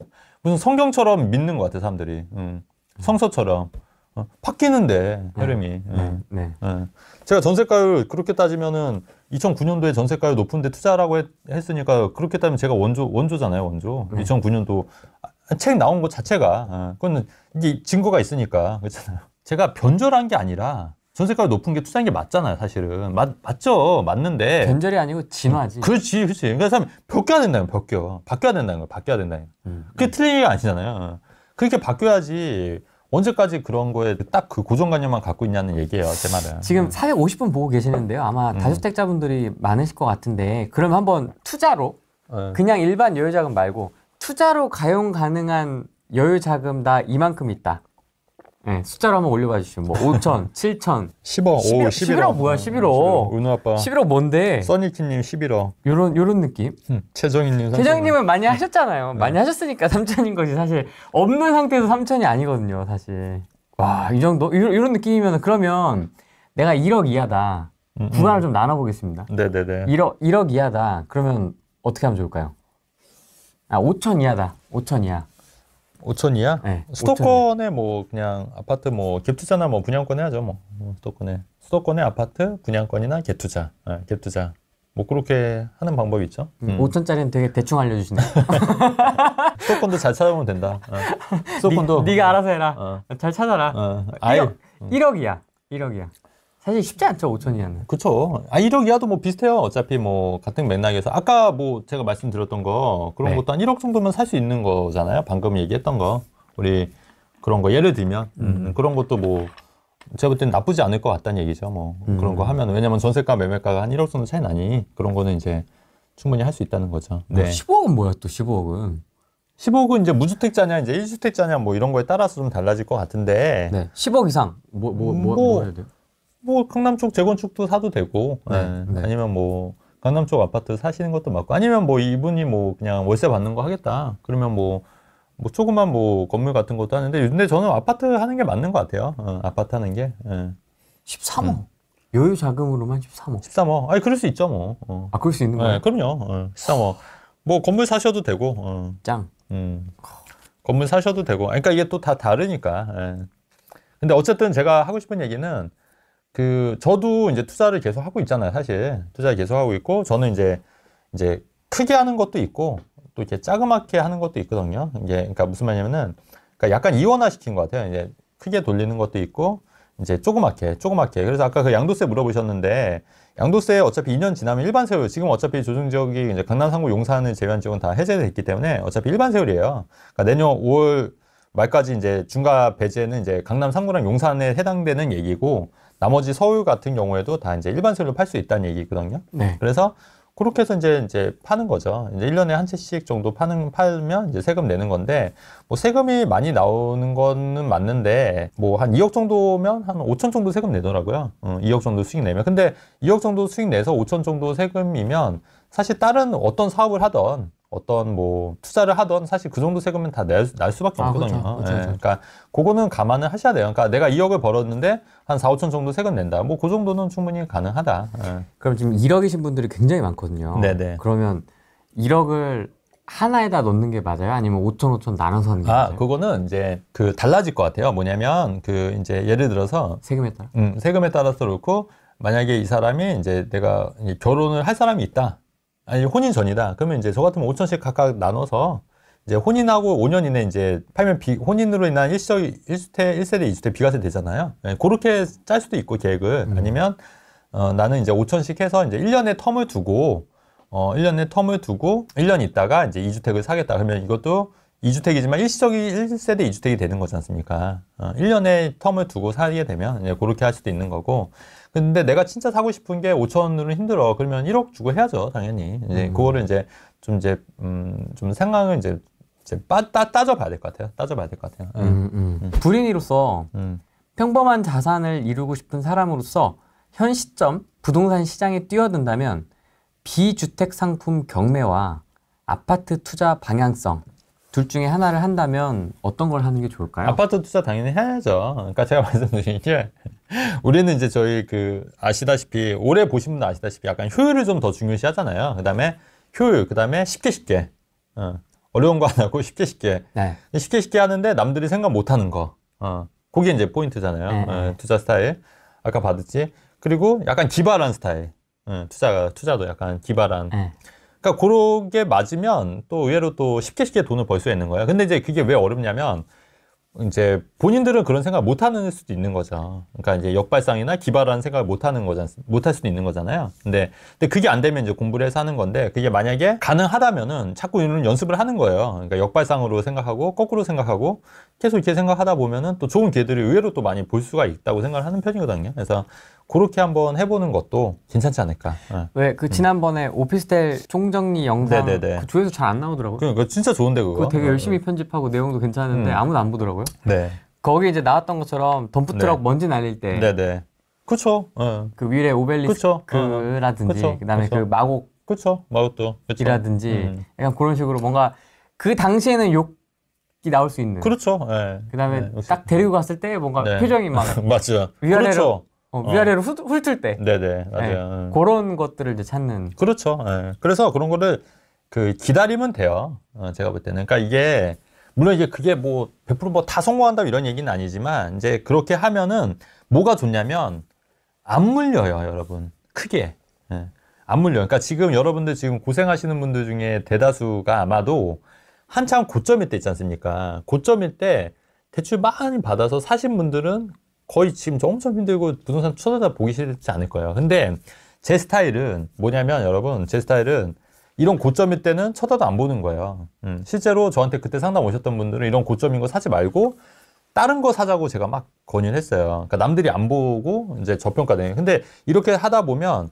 무슨 성경처럼 믿는 것 같아 사람들이. 음. 음. 성서처럼. 어, 바뀌는데 예. 흐름이. 예. 네, 네, 네. 제가 전세가율 그렇게 따지면은 2009년도에 전세가율 높은데 투자라고 했, 으니까 그렇게 따면 제가 원조 원조잖아요 원조. 네. 음. 2009년도 아, 책 나온 것 자체가 어, 그건 이제 증거가 있으니까 그렇잖아요. 제가 변절한 게 아니라 전세가율 높은 게투자한게 맞잖아요 사실은 맞 맞죠 맞는데 변절이 아니고 진화지. 음, 그렇지 그렇지. 그러니까 사람 벗겨야 된다는 벗겨 바뀌어야 된다는 거 바뀌어야 된다는 거. 음, 그게 음. 틀린 게 아니잖아요. 그렇게 바뀌어야지. 언제까지 그런 거에 딱 그 고정관념만 갖고 있냐는 얘기예요, 제 말은. 지금 450분 음. 보고 계시는데요. 아마 음. 다주택자분들이 많으실 것 같은데, 그럼 한번 투자로, 네. 그냥 일반 여유자금 말고, 투자로 가용 가능한 여유자금 다 이만큼 있다. 네, 숫자로 한번 올려봐 주시면 뭐 5천, 7천, 10억, 11, 11억, 11억 뭐야 11억. 음, 은우 아빠. 11억 뭔데? 써니키님 11억. 요런 요런 느낌. 음, 최정희님. 최정희님은 많이 하셨잖아요. 네. 많이 하셨으니까 3천인 거지 사실 없는 상태에서 3천이 아니거든요 사실. 와이 정도 이런, 런 느낌이면 그러면 내가 1억 이하다. 구간을 음, 음. 좀 나눠보겠습니다. 네네네. 1억 1억 이하다. 그러면 어떻게 하면 좋을까요? 아 5천 이하다. 5천 이하. 5천이야? 네, 수도권에 5천뭐 그냥 아파트 뭐 갭투자나 뭐 분양권 해야죠 뭐. 뭐 수도권에 수도권에 아파트 분양권이나 갭투자 네, 갭투자 뭐 그렇게 하는 방법이 있죠. 음. 5천짜리는 음. 되게 대충 알려주시네. *laughs* 수도권도 잘 찾아보면 된다. 어. 수도권도 니, 가 알아서 해라. 어. 잘 찾아라. 어. 아예 1억, 1억이야. 1억이야. 사실 쉽지 않죠, 5천이하는. 그쵸. 아, 1억 이하도 뭐 비슷해요. 어차피 뭐 같은 맥락에서. 아까 뭐 제가 말씀드렸던 거, 그런 네. 것도 한 1억 정도면 살 수 있는 거잖아요. 방금 얘기했던 거. 우리 그런 거, 예를 들면. 음. 음. 음 그런 것도 뭐, 제가 볼 땐 나쁘지 않을 것 같다는 얘기죠. 뭐 음. 그런 거 하면. 왜냐면 전세가 매매가가 한 1억 정도 차이 나니. 그런 거는 이제 충분히 할 수 있다는 거죠. 뭐 네. 15억은 뭐야, 또 15억은. 10억은 이제 무주택자냐 이제 1주택자냐 뭐 이런 거에 따라서 좀 달라질 것 같은데. 네. 10억 이상 뭐 뭐뭐 뭐, 뭐, 뭐, 뭐, 해야 돼요? 뭐 강남 쪽 재건축도 사도 되고 네, 네. 네. 아니면 뭐 강남 쪽 아파트 사시는 것도 맞고 아니면 뭐 이분이 뭐 그냥 월세 받는 거 하겠다 그러면 뭐뭐 뭐 조그만 뭐 건물 같은 것도 하는데 근데 저는 아파트 하는 게 맞는 것 같아요 어, 아파트 하는 게 예. 13억 음. 여유 자금으로만 13억 13억 아니 그럴 수 있죠 뭐아 어. 그럴 수 있는 예, 거예요 그럼요 어, 13억 뭐 건물 사셔도 되고 어. 짱 음. 건물 사셔도 되고 그러니까 이게 또 다 다르니까 예. 근데 어쨌든 제가 하고 싶은 얘기는 그 저도 이제 투자를 계속 하고 있잖아요, 사실. 투자 계속 하고 있고 저는 이제 이제 크게 하는 것도 있고 또 이렇게 짜그맣게 하는 것도 있거든요. 이게 그러니까 무슨 말이냐면은 그러니까 약간 이원화 시킨 것 같아요. 이제 크게 돌리는 것도 있고 이제 조그맣게 조그맣게 그래서 아까 그 양도세 물어보셨는데 양도세 어차피 2년 지나면 일반 세율 지금 어차피 조정 지역이 이제 강남 상구 용산을 제외한 지역은 다 해제됐기 때문에 어차피 일반 세율이에요. 그러니까 내년 5월 말까지 이제 중과 배제는 이제 강남 상구랑 용산에 해당되는 얘기고 나머지 서울 같은 경우에도 다 이제 일반 세율로 팔 수 있다는 얘기거든요. 네. 그래서 그렇게 해서 이제 이제 파는 거죠. 이제 1년에 한 채씩 정도 파는 팔면 이제 세금 내는 건데 뭐 세금이 많이 나오는 거는 맞는데 뭐 한 2억 정도면 한 5천 정도 세금 내더라고요. 어, 2억 정도 수익 내면 근데 2억 정도 수익 내서 5천 정도 세금이면 사실 다른 어떤 사업을 하던 어떤 뭐 투자를 하던 사실 그 정도 세금은 다날 날 수밖에 아, 그렇죠. 없거든요. 그쵸, 그쵸, 그쵸. 그러니까 그거는 감안을 하셔야 돼요. 그러니까 내가 2억을 벌었는데 한 4, 5천 정도 세금 낸다. 뭐 그 정도는 충분히 가능하다. 예. 그럼 지금 1억이신 분들이 굉장히 많거든요. 네네. 네. 그러면 1억을 하나에다 넣는 게 맞아요? 아니면 5천, 5천 나눠서 하는 게 아, 맞아요? 그거는 이제 그 달라질 것 같아요. 뭐냐면 그 이제 예를 들어서 세금에 따라. 음, 세금에 따라서 그렇고 만약에 이 사람이 이제 내가 결혼을 할 사람이 있다. 아니 혼인 전이다. 그러면 이제 저 같으면 5천씩 각각 나눠서 이제 혼인하고 5년 이내 이제 팔면 비, 혼인으로 인한 일시적 1주택, 1세대, 2주택 비과세 되잖아요. 예, 그렇게 짤 수도 있고 계획을 음. 아니면 어, 나는 이제 5천씩 해서 이제 1년의 텀을 두고 어, 1년의 텀을 두고 1년 있다가 이제 2주택을 사겠다. 그러면 이것도 2주택이지만 일시적인 1세대 2주택이 되는 거지 않습니까? 어, 1년의 텀을 두고 사게 되면 이제 예, 그렇게 할 수도 있는 거고 근데 내가 진짜 사고 싶은 게 5천 원으로 힘들어. 그러면 1억 주고 해야죠, 당연히. 이제 음. 그거를 이제 좀 이제 음좀 생각을 이제 이제 따, 따, 따져봐야 될 것 같아요. 따져봐야 될 것 같아요. 예. 음, 음. 음. 불인으로서 음. 평범한 자산을 이루고 싶은 사람으로서 현 시점 부동산 시장에 뛰어든다면 비주택 상품 경매와 아파트 투자 방향성 둘 중에 하나를 한다면 어떤 걸 하는 게 좋을까요? 아파트 투자 당연히 해야죠. 그러니까 제가 *laughs* 말씀드린 게 우리는 이제 저희 그 아시다시피 오래 보신 분들 아시다시피 약간 효율을 좀 더 중요시 하잖아요. 그다음에 효율, 그다음에 쉽게 쉽게. 어. 어려운 거 안 하고 쉽게 쉽게. 네. 쉽게 쉽게 하는데 남들이 생각 못 하는 거. 어. 그게 이제 포인트잖아요. 네. 어, 투자 스타일. 아까 봤았지 그리고 약간 기발한 스타일. 어, 투자가 투자도 약간 기발한. 네. 그러니까 그런 게 맞으면 또 의외로 또 쉽게 쉽게 돈을 벌 수 있는 거예요. 근데 이제 그게 왜 어렵냐면 이제 본인들은 그런 생각 못 하는 수도 있는 거죠. 그러니까 이제 역발상이나 기발한 생각을 못 하는 거잖, 못할 수도 있는 거잖아요. 근데, 근데 그게 안 되면 이제 공부를 해서 하는 건데, 그게 만약에 가능하다면은 자꾸 이런 연습을 하는 거예요. 그러니까 역발상으로 생각하고, 거꾸로 생각하고, 계속 이렇게 생각하다 보면은 또 좋은 기회들이 의외로 또 많이 볼 수가 있다고 생각을 하는 편이거든요. 그래서 그렇게 한번 해보는 것도 괜찮지 않을까. 네. 예. 왜그 음. 지난번에 음. 오피스텔 총정리 영상 네네네. 그 조회수 잘안 나오더라고요. 그러 그러니까 진짜 좋은데 그거. 그거 되게 어, 열심히 어. 편집하고 내용도 괜찮은데 음. 아무도 안 보더라고요. 네. 거기 이제 나왔던 것처럼 덤프 트럭 네. 먼지 날릴 때. 네네. 그쵸 네. 그 위례 오벨리스크라든지 그다음에 그 마곡. 그렇 마곡도. 이라든지 음. 약간 그런 식으로 뭔가 그 당시에는 욕 나올 수 있는. 그렇죠. 예. 그다음에 네, 딱 데리고 갔을 때 뭔가 네. 표정이 막 *laughs* 맞죠. 위아래로 그렇죠. 어, 어. 위아래로 어. 훑을 때. 네네 네, 맞아요. 예. 그런 것들을 이제 찾는. 그렇죠. 예. 그래서 그런 거를 그 기다리면 돼요. 어, 제가 볼 때는. 그러니까 이게 물론 이게 그게 뭐 1 0 0뭐 성공한다 이런 얘기는 아니지만 이제 그렇게 하면은 뭐가 좋냐면 안 물려요, 여러분. 크게. 예. 안물려 그러니까 지금 여러분들 지금 고생하시는 분들 중에 대다수가 아마도 한참 고점일 때 있지 않습니까? 고점일 때 대출 많이 받아서 사신 분들은 거의 지금 엄청 힘들고 부동산 쳐다다 보기 싫지 않을 거예요. 근데 제 스타일은 뭐냐면 여러분 제 스타일은 이런 고점일 때는 쳐다도 안 보는 거예요. 음, 실제로 저한테 그때 상담 오셨던 분들은 이런 고점인 거 사지 말고 다른 거 사자고 제가 막 권유했어요. 그러니까 남들이 안 보고 이제 저평가되는. 근데 이렇게 하다 보면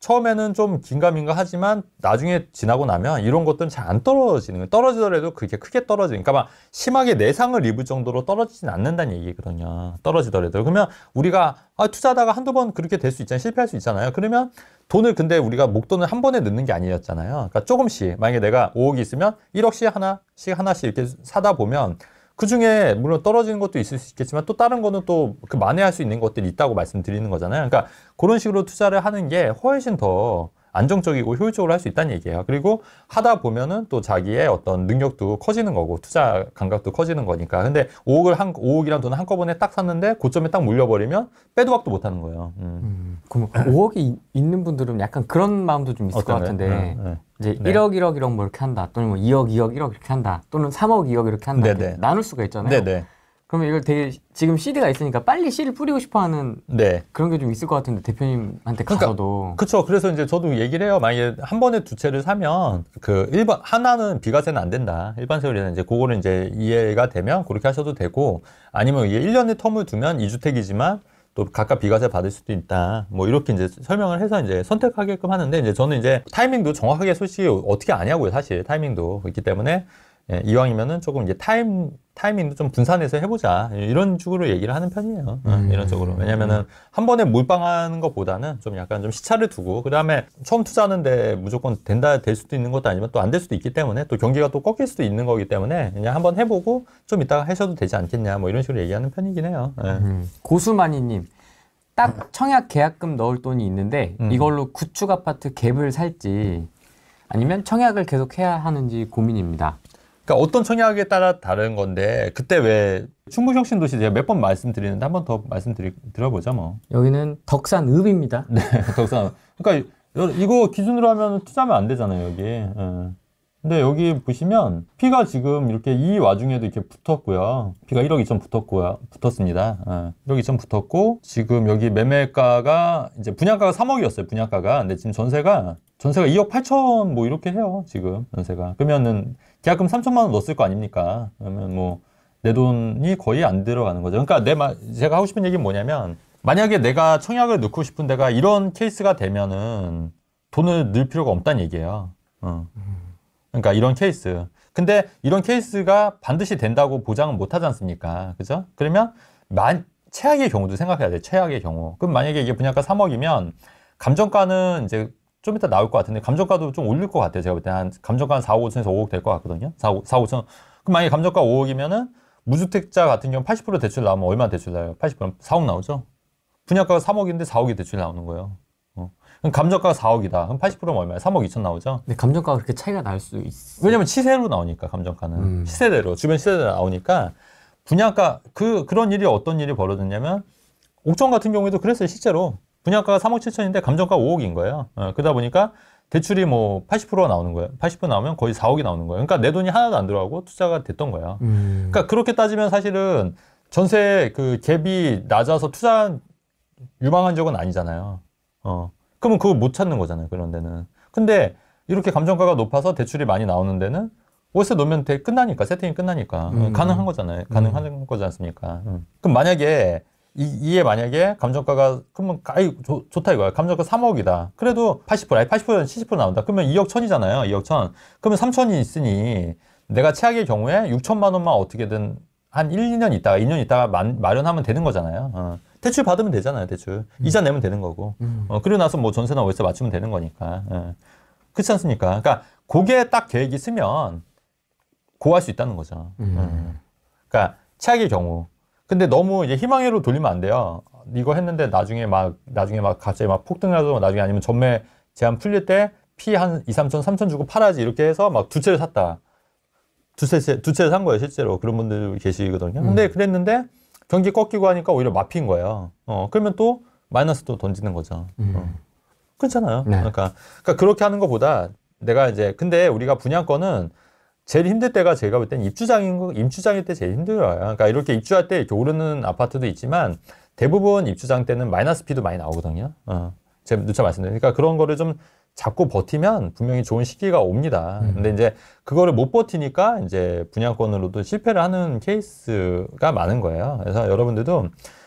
처음에는 좀 긴가민가 하지만 나중에 지나고 나면 이런 것들은 잘 안 떨어지는 거예요. 떨어지더라도 그렇게 크게 떨어지는 그러니까 막 심하게 내상을 입을 정도로 떨어지진 않는다는 얘기거든요. 떨어지더라도. 그러면 우리가 아, 투자하다가 한두 번 그렇게 될 수 있잖아요. 실패할 수 있잖아요. 그러면 돈을 근데 우리가 목돈을 한 번에 넣는 게 아니었잖아요. 그러니까 조금씩 만약에 내가 5억이 있으면 1억씩 하나씩 하나씩 이렇게 사다 보면 그 중에 물론 떨어지는 것도 있을 수 있겠지만 또 다른 거는 또 그 만회할 수 있는 것들이 있다고 말씀드리는 거잖아요. 그러니까 그런 식으로 투자를 하는 게 훨씬 더 안정적이고 효율적으로 할 수 있다는 얘기예요. 그리고 하다 보면은 또 자기의 어떤 능력도 커지는 거고 투자 감각도 커지는 거니까. 근데 5억을 한 5억이란 돈을 한꺼번에 딱 샀는데 고점에 딱 물려버리면 빼도 박도 못 하는 거예요. 음. 음, 그럼 5억이 뭐 그 있는 분들은 약간 그런 마음도 좀 있을 것 같은데 네, 네. 이제 네. 1억, 1억, 1억 뭐 이렇게 한다. 또는 뭐 2억, 2억, 1억 이렇게 한다. 또는 3억, 2억 이렇게 한다. 네, 이렇게 네. 나눌 수가 있잖아요. 네, 그러면 이걸 되게 지금 CD가 있으니까 빨리 CD를 뿌리고 싶어하는 네. 그런 게 좀 있을 것 같은데 대표님한테 그러니까, 가서도 그렇죠. 그래서 이제 저도 얘기를 해요. 만약에 한 번에 두 채를 사면 그 일반 하나는 비과세는 안 된다. 일반 세율이나 이제 그거는 이제 이해가 되면 그렇게 하셔도 되고 아니면 이게 1년의 텀을 두면 이주택이지만또 각각 비과세 받을 수도 있다. 뭐 이렇게 이제 설명을 해서 이제 선택하게끔 하는데 이제 저는 이제 타이밍도 정확하게 솔직히 어떻게 아냐고요, 사실 타이밍도 있기 때문에 예, 이왕이면은 조금 이제 타임 타이밍도 좀 분산해서 해보자 이런 식으로 얘기를 하는 편이에요. 예, 음. 이런 쪽으로 왜냐면은 한 번에 몰빵하는 것보다는 좀 약간 좀 시차를 두고 그 다음에 처음 투자하는데 무조건 된다 될 수도 있는 것도 아니면 또 안 될 수도 있기 때문에 또 경기가 또 꺾일 수도 있는 거기 때문에 그냥 한번 해보고 좀 이따가 하셔도 되지 않겠냐 뭐 이런 식으로 얘기하는 편이긴 해요. 예. 음. 고수만이님딱 청약 계약금 넣을 돈이 있는데 음. 이걸로 구축 아파트 갭을 살지 아니면 청약을 계속 해야 하는지 고민입니다. 그러니까 어떤 청약에 따라 다른 건데 그때 왜 충무혁신도시 제가 몇 번 말씀드리는데 한 번 더 말씀드리 들어보죠 뭐. 여기는 덕산읍입니다. 네, *laughs* 덕산. 그러니까 이거 기준으로 하면 투자하면 안 되잖아요 여기. 네. 근데 여기 보시면 피가 지금 이렇게 이 와중에도 이렇게 붙었고요. 피가 1억 2천 붙었고요. 붙었습니다. 예. 1억 2천 붙었고 지금 여기 매매가가 이제 분양가가 3억이었어요. 분양가가. 근데 지금 전세가 전세가 2억 8천 뭐 이렇게 해요. 지금 전세가. 그러면은 계약금 3천만 원 넣었을 거 아닙니까? 그러면 뭐내 돈이 거의 안 들어가는 거죠. 그러니까 내 말, 제가 하고 싶은 얘기는 뭐냐면 만약에 내가 청약을 넣고 싶은 데가 이런 케이스가 되면은 돈을 넣을 필요가 없다는 얘기예요. 어. 그러니까 이런 케이스. 근데 이런 케이스가 반드시 된다고 보장은 못 하지 않습니까? 그죠? 그러면 만, 최악의 경우도 생각해야 돼. 최악의 경우. 그럼 만약에 이게 분양가 3억이면 감정가는 이제 좀 이따 나올 것 같은데 감정가도 좀 올릴 것 같아요. 제가 볼때한 감정가 한 4, 5천에서 5억 될 것 같거든요. 4, 5, 4, 5천. 그럼 만약에 감정가 5억이면은 무주택자 같은 경우 80% 대출 나오면 얼마 대출 나요? 80% 4억 나오죠. 분양가가 3억인데 4억이 대출 나오는 거예요. 어. 감정가가 4억이다. 그럼 80%면 얼마야? 3억 2천 나오죠? 근데 감정가가 그렇게 차이가 날 수 있어. 왜냐면 시세로 나오니까 감정가는 음. 시세대로 주변 시세대로 나오니까 분양가 그 그런 일이 어떤 일이 벌어졌냐면 옥천 같은 경우에도 그랬어요 실제로 분양가가 3억 7천인데 감정가 5억인 거예요. 어, 그러다 보니까 대출이 뭐 80%가 나오는 거예요. 80% 나오면 거의 4억이 나오는 거예요. 그러니까 내 돈이 하나도 안 들어가고 투자가 됐던 거야. 음. 그러니까 그렇게 따지면 사실은 전세 그 갭이 낮아서 투자 유망한 적은 아니잖아요. 어. 그러면 그걸 못 찾는 거잖아요. 그런 데는. 근데 이렇게 감정가가 높아서 대출이 많이 나오는 데는 월세 놓으면 되, 끝나니까 세팅이 끝나니까 음. 가능한 거잖아요. 가능한 음. 거지 않습니까? 음. 그럼 만약에 이, 에 만약에 감정가가 그러면 아이 좋다 이거야 감정가 3억이다 그래도 80% 아니 80%는70% 나온다 그러면 2억 1 0 0 0이잖아요 2억 1000 그러면 3천이 있으니 내가 최악의 경우에 6천만 원만 어떻게든 한 1, 2년 있다가 2년 있다가 마, 련하면 되는 거잖아요 어. 대출 받으면 되잖아요 대출 음. 이자 내면 되는 거고 음. 어, 그리고 나서 뭐 전세나 월세 맞추면 되는 거니까 어. 그렇지 않습니까 그러니까 그게 딱 계획이 있으면 고할 수 있다는 거죠 음. 예. 그러니까 최악의 경우 근데 너무 이제 희망으로 돌리면 안 돼요. 이거 했는데 나중에 막 나중에 막 갑자기 막 폭등하고 나중에 아니면 전매 제한 풀릴 때 피 한 2, 3천, 3천 주고 팔아야지 이렇게 해서 막 두 채를 샀다. 두 채, 두 채를 산 거예요, 실제로. 그런 분들 계시거든요. 근데 음. 그랬는데 경기 꺾이고 하니까 오히려 마피인 거예요. 어, 그러면 또 마이너스 또 던지는 거죠. 음. 어. 괜찮아요. 네. 그러니까, 그러니까 그렇게 하는 것보다 내가 이제 근데 우리가 분양권은 제일 힘들 때가 제가 볼 땐 입주장인 거, 입주장일 때 제일 힘들어요. 그러니까 이렇게 입주할 때 이렇게 오르는 아파트도 있지만 대부분 입주장 때는 마이너스 피도 많이 나오거든요. 어. 제가 누차 말씀드리니까 그러니까 그런 거를 좀 잡고 버티면 분명히 좋은 시기가 옵니다. 음. 근데 이제 그거를 못 버티니까 이제 분양권으로도 실패를 하는 케이스가 많은 거예요. 그래서 여러분들도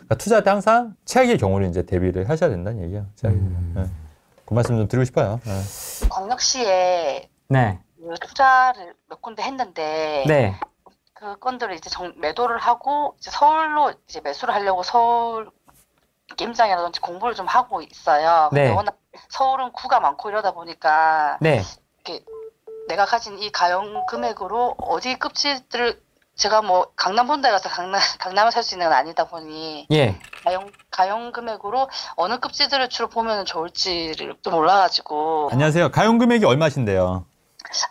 그러니까 투자할 때 항상 최악의 경우를 이제 대비를 하셔야 된다는 얘기예요. 최 음. 네. 그 말씀 좀 드리고 싶어요. 네. 광역시에 네. 그 투자를 몇 군데 했는데 네. 그 건들을 이제 정, 매도를 하고 이제 서울로 이제 매수를 하려고 서울 게임장이라든지 공부를 좀 하고 있어요. 네. 워낙 서울은 구가 많고 이러다 보니까 네. 이렇게 내가 가진 이 가용 금액으로 어디 급지들을 제가 뭐 강남 본다에 가서 강남 강남을 살 수 있는 건 아니다 보니 예. 가용 가용 금액으로 어느 급지들을 주로 보면 좋을지를 좀 몰라가지고 안녕하세요 가용 금액이 얼마신데요?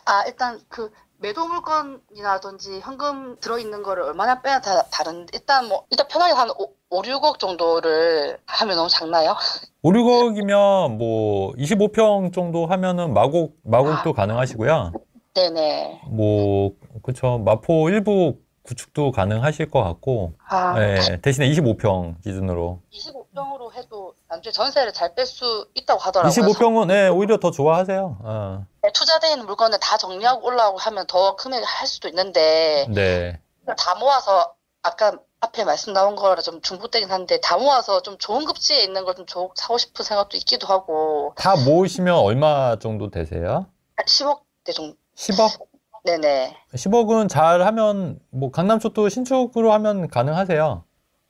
아, 일단 그 매도 물건이라든지 현금 들어있는 거를 얼마나 빼야 다, 다른 일단 뭐 일단 편하게 한 5, 5 6억 정도를 하면 너무 작나요? 5, *laughs* 6억이면 뭐 25평 정도 하면은 마곡 마곡도 아, 가능하시고요. 네네. 뭐 그쵸 마포 일부 구축도 가능하실 것 같고 아. 예, 대신에 25평 기준으로 25 25평으로 해도 나중에 전세를 잘 뺄 수 있다고 하더라고요. 25평은 네, 오히려 더 좋아하세요. 어. 네, 투자되어 있는 물건을 다 정리하고 올라오고 하면 더 금액을 할 수도 있는데 네. 다 모아서 아까 앞에 말씀 나온 거라 좀 중복되긴 한데 다 모아서 좀 좋은 급지에 있는 걸좀 사고 싶은 생각도 있기도 하고 다 모으시면 얼마 정도 되세요? 10억대 정 10억? 네네 10억은 잘 하면 뭐 강남초도 신축으로 하면 가능하세요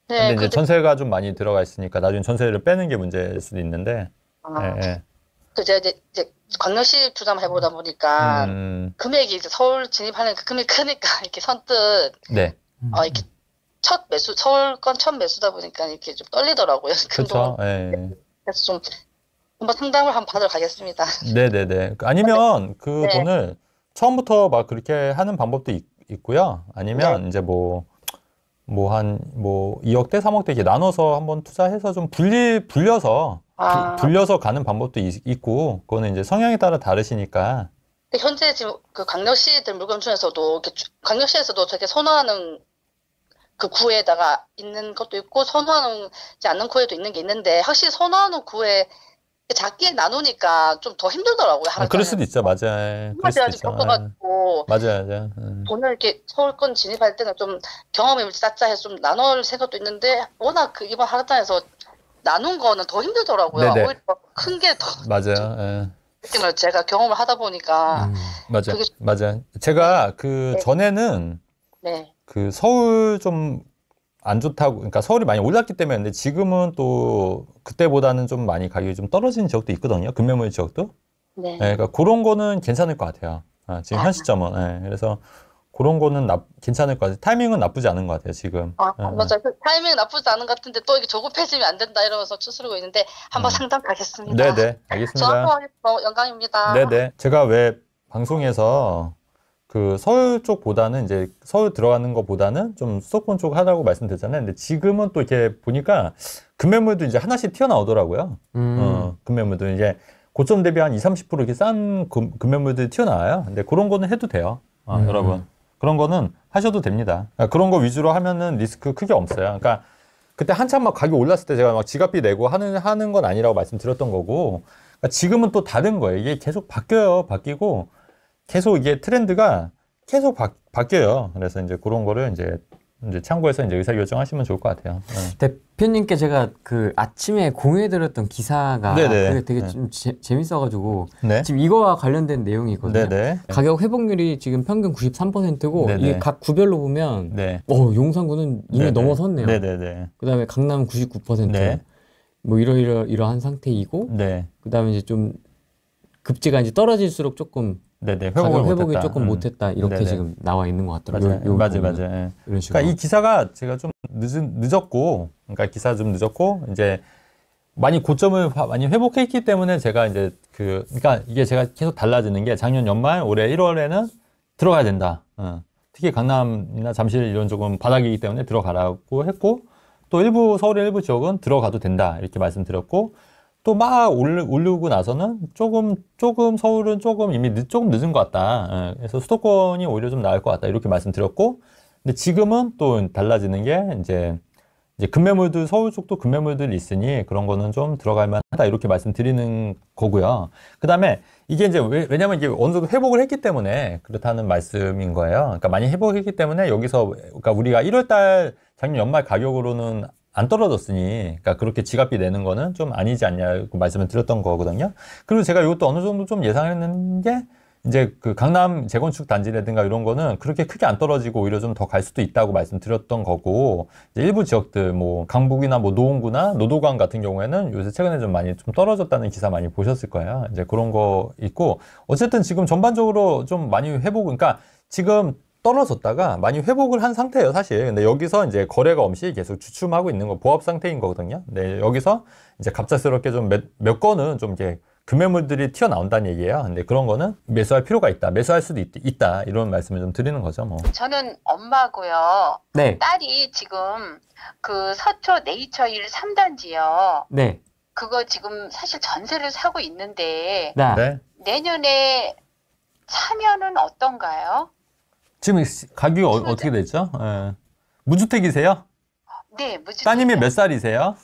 네, 근데 이제 그 전세가 좀 많이 들어가 있으니까 나중에 전세를 빼는 게 문제일 수도 있는데. 아, 예, 예. 그 제가 이제, 이제 건너시 투자만 해보다 음, 보니까 음, 음... 금액이 이제 서울 진입하는 그 금액이 크니까 *laughs* 이렇게 선뜻 네. 어, 이렇게 첫 매수 서울권 첫 매수다 보니까 이렇게 좀 떨리더라고요. *laughs* 그렇죠. 예. 그래서 좀 한번 상담을 한번 받으러 가겠습니다. 네네네. *laughs* 네, 네. 그 아니면 그 네. 돈을 처음부터 막 그렇게 하는 방법도 있, 고요 아니면 네. 이제 뭐뭐 한뭐 뭐 2억대 3억대 이렇게 나눠서 한번 투자해서 좀 분리 불려서 아. 부, 불려서 가는 방법도 있, 있고 그거는 이제 성향에 따라 다르시니까 근 현재 지금 그광역시들 물건 중에서도 광역시에서도 되게 선호하는 그 구에다가 있는 것도 있고 선호하지 않는 구에도 있는 게 있는데 확실히 선호하는 구에 작게 나누니까 좀 더 힘들더라고요. 아, 그럴 수도 있죠. 맞아요. 맞아요. 예, 겪어가지고 예. 맞아요. 맞아요. 음. 돈을 이렇게 서울권 진입할 때는 좀 경험을 쌓자 해서 좀 나눌 생각도 있는데 워낙 그 이번 하루단에서 나눈 거는 더 힘들더라고요. 네네. 오히려 큰 게 더. 맞아요. 예. 제가 경험을 하다 보니까 음, 맞아 그게... 맞아 요 제가 그 네. 전에는 네. 그 서울 좀안 좋다고 그러니까 서울이 많이 올랐기 때문에 지금은 또 그때보다는 좀 많이 가격이 좀 떨어진 지역도 있거든요. 금매물 지역도. 네. 네. 그러니까 그런 거는 괜찮을 것 같아요. 아, 지금 아. 현 시점은. 네, 그래서 그런 거는 나, 괜찮을 것 같아요. 타이밍은 나쁘지 않은 것 같아요, 지금. 아, 네. 예, 맞아요. 그 타이밍은 나쁘지 않은 것 같은데 또 이게 조급해지면 안 된다 이러면서 추스르고 있는데 한번 음. 상담 가겠습니다. 네네, 네. 알겠습니다. 저한번 영광입니다. 네네. 네. 제가 왜 방송에서 그 서울 쪽보다는 이제 서울 들어가는 것보다는 좀 수도권 쪽하라고 말씀드렸잖아요. 근데 지금은 또 이렇게 보니까 금매물도 이제 하나씩 튀어나오더라고요. 음. 어, 금매물도 이제 고점 대비 한 20, 30% 이렇게 싼 금, 금매물들이 튀어나와요. 근데 그런 거는 해도 돼요. 아, 음. 여러분. 그런 거는 하셔도 됩니다. 그러니까 그런 거 위주로 하면은 리스크 크게 없어요. 그러니까 그때 한참 막 가격 올랐을 때 제가 막 지갑비 내고 하는, 하는 건 아니라고 말씀드렸던 거고 그러니까 지금은 또 다른 거예요. 이게 계속 바뀌어요. 바뀌고 계속 이게 트렌드가 계속 바, 뀌어요 그래서 이제 그런 거를 이제 이제 참고해서 이제 의사 결정하시면 좋을 것 같아요. 네. 대표님께 제가 그 아침에 공유해드렸던 기사가 되게, 네, 네. 되게 네. 좀 재, 밌어가지고 네. 지금 이거와 관련된 내용이거든요. 네네. 네. 가격 회복률이 지금 평균 93%고 이게 각 구별로 보면 어, 용산구는 이미 네네. 넘어섰네요. 네네네. 그다음에 강남 99%. 네. 뭐 이러이러 이러한 상태이고 그다음에 이제 좀 급제가 이제 떨어질수록 조금 네네 회복을 회복이 못 조금 음. 못했다 이렇게 네네. 지금 나와 있는 것 같더라고요. 맞아요, 맞아요. 맞아. 예. 이런 그러니까 식으로. 그러니까 이 기사가 제가 좀 늦은 늦었고, 그러니까 기사 좀 늦었고 이제 많이 고점을 많이 회복했기 때문에 제가 이제 그 그러니까 이게 제가 계속 달라지는 게 작년 연말 올해 1월에는 들어가야 된다. 어. 특히 강남이나 잠실 이런 조금 바닥이기 때문에 들어가라고 했고 또 일부 서울의 일부 지역은 들어가도 된다 이렇게 말씀드렸고 또막올리고 나서는 조금 조금 서울은 조금 이미 늦, 조금 늦은 것 같다. 예, 그래서 수도권이 오히려 좀 나을 것 같다 이렇게 말씀드렸고, 근데 지금은 또 달라지는 게 이제 이제 급매물들 서울 쪽도 급매물들 있으니 그런 거는 좀 들어갈 만하다 이렇게 말씀드리는 거고요. 그다음에 이게 이제 왜, 냐면 이게 어느 정도 회복을 했기 때문에 그렇다는 말씀인 거예요. 그러니까 많이 회복했기 때문에 여기서 그러니까 우리가 1월달 작년 연말 가격으로는 안 떨어졌으니 그러니까 그렇게 지갑비 내는 거는 좀 아니지 않냐고 말씀을 드렸던 거거든요. 그리고 제가 이것도 어느 정도 좀 예상했는 게 이제 그 강남 재건축 단지라든가 이런 거는 그렇게 크게 안 떨어지고 오히려 좀 더 갈 수도 있다고 말씀드렸던 거고 일부 지역들 뭐 강북이나 뭐 노원구나 노도강 같은 경우에는 요새 최근에 좀 많이 좀 떨어졌다는 기사 많이 보셨을 거예요. 이제 그런 거 있고 어쨌든 지금 전반적으로 좀 많이 회복 그러니까 지금 떨어졌다가 많이 회복을 한 상태예요, 사실. 근데 여기서 이제 거래가 없이 계속 주춤하고 있는 거 보합 상태인 거거든요. 네, 여기서 이제 갑작스럽게 좀 몇 몇 건은 좀이제 금매물들이 튀어나온다는 얘기예요. 근데 그런 거는 매수할 필요가 있다. 매수할 수도 있, 다 이런 말씀을 좀 드리는 거죠, 뭐. 저는 엄마고요. 네. 딸이 지금 그 서초 네이처일 3단지요. 네. 그거 지금 사실 전세를 사고 있는데 네. 네. 내년에 참여는 어떤가요? 지금 가격이 어, 떻게 되죠? 예. 무주택이세요? 네, 무주택. 따님이 몇 살이세요?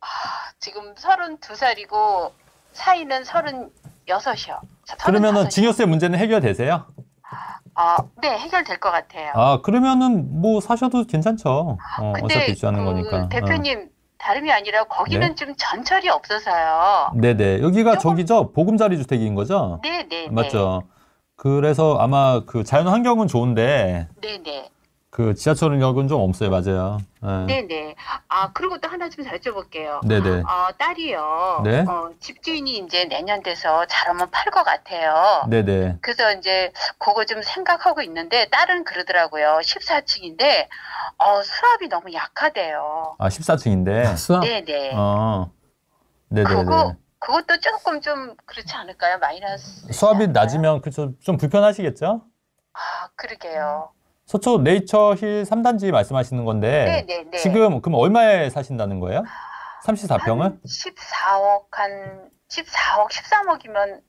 아, 지금 32살이고 사이는 36이요. 그러면은 증여세 문제는 해결되세요? 아, 네, 해결될 것 같아요. 아, 그러면은 뭐 사셔도 괜찮죠. 아, 어, 근데 어차피 주하는 그 거니까. 어. 대표님 어. 다름이 아니라 거기는 네. 좀 전철이 없어서요. 네네. 네. 여기가 조금... 저기죠? 보금자리 주택인 거죠? 네네. 네, 네. 맞죠. 그래서 아마 그 자연 환경은 좋은데 네네. 그 지하철역은 좀 없어요, 맞아요. 네. 네네. 아 그리고 또 하나 좀 여쭤볼게요. 네네. 어 딸이요. 네. 어, 집주인이 이제 내년 돼서 잘하면 팔 것 같아요. 네네. 그래서 이제 그거 좀 생각하고 있는데 딸은 그러더라고요. 14층인데 어 수압이 너무 약하대요. 아 14층인데. 수압. 네네. 어. 네네. 그거 그것도 조금 좀 그렇지 않을까요? 마이너스. 수압이 낮으면 그좀 불편하시겠죠? 아, 그러게요. 서초 네이처 힐 3단지 말씀하시는 건데 네네네. 네, 네. 지금 그럼 얼마에 사신다는 거예요? 34평을? 14억 한 14억 13억이면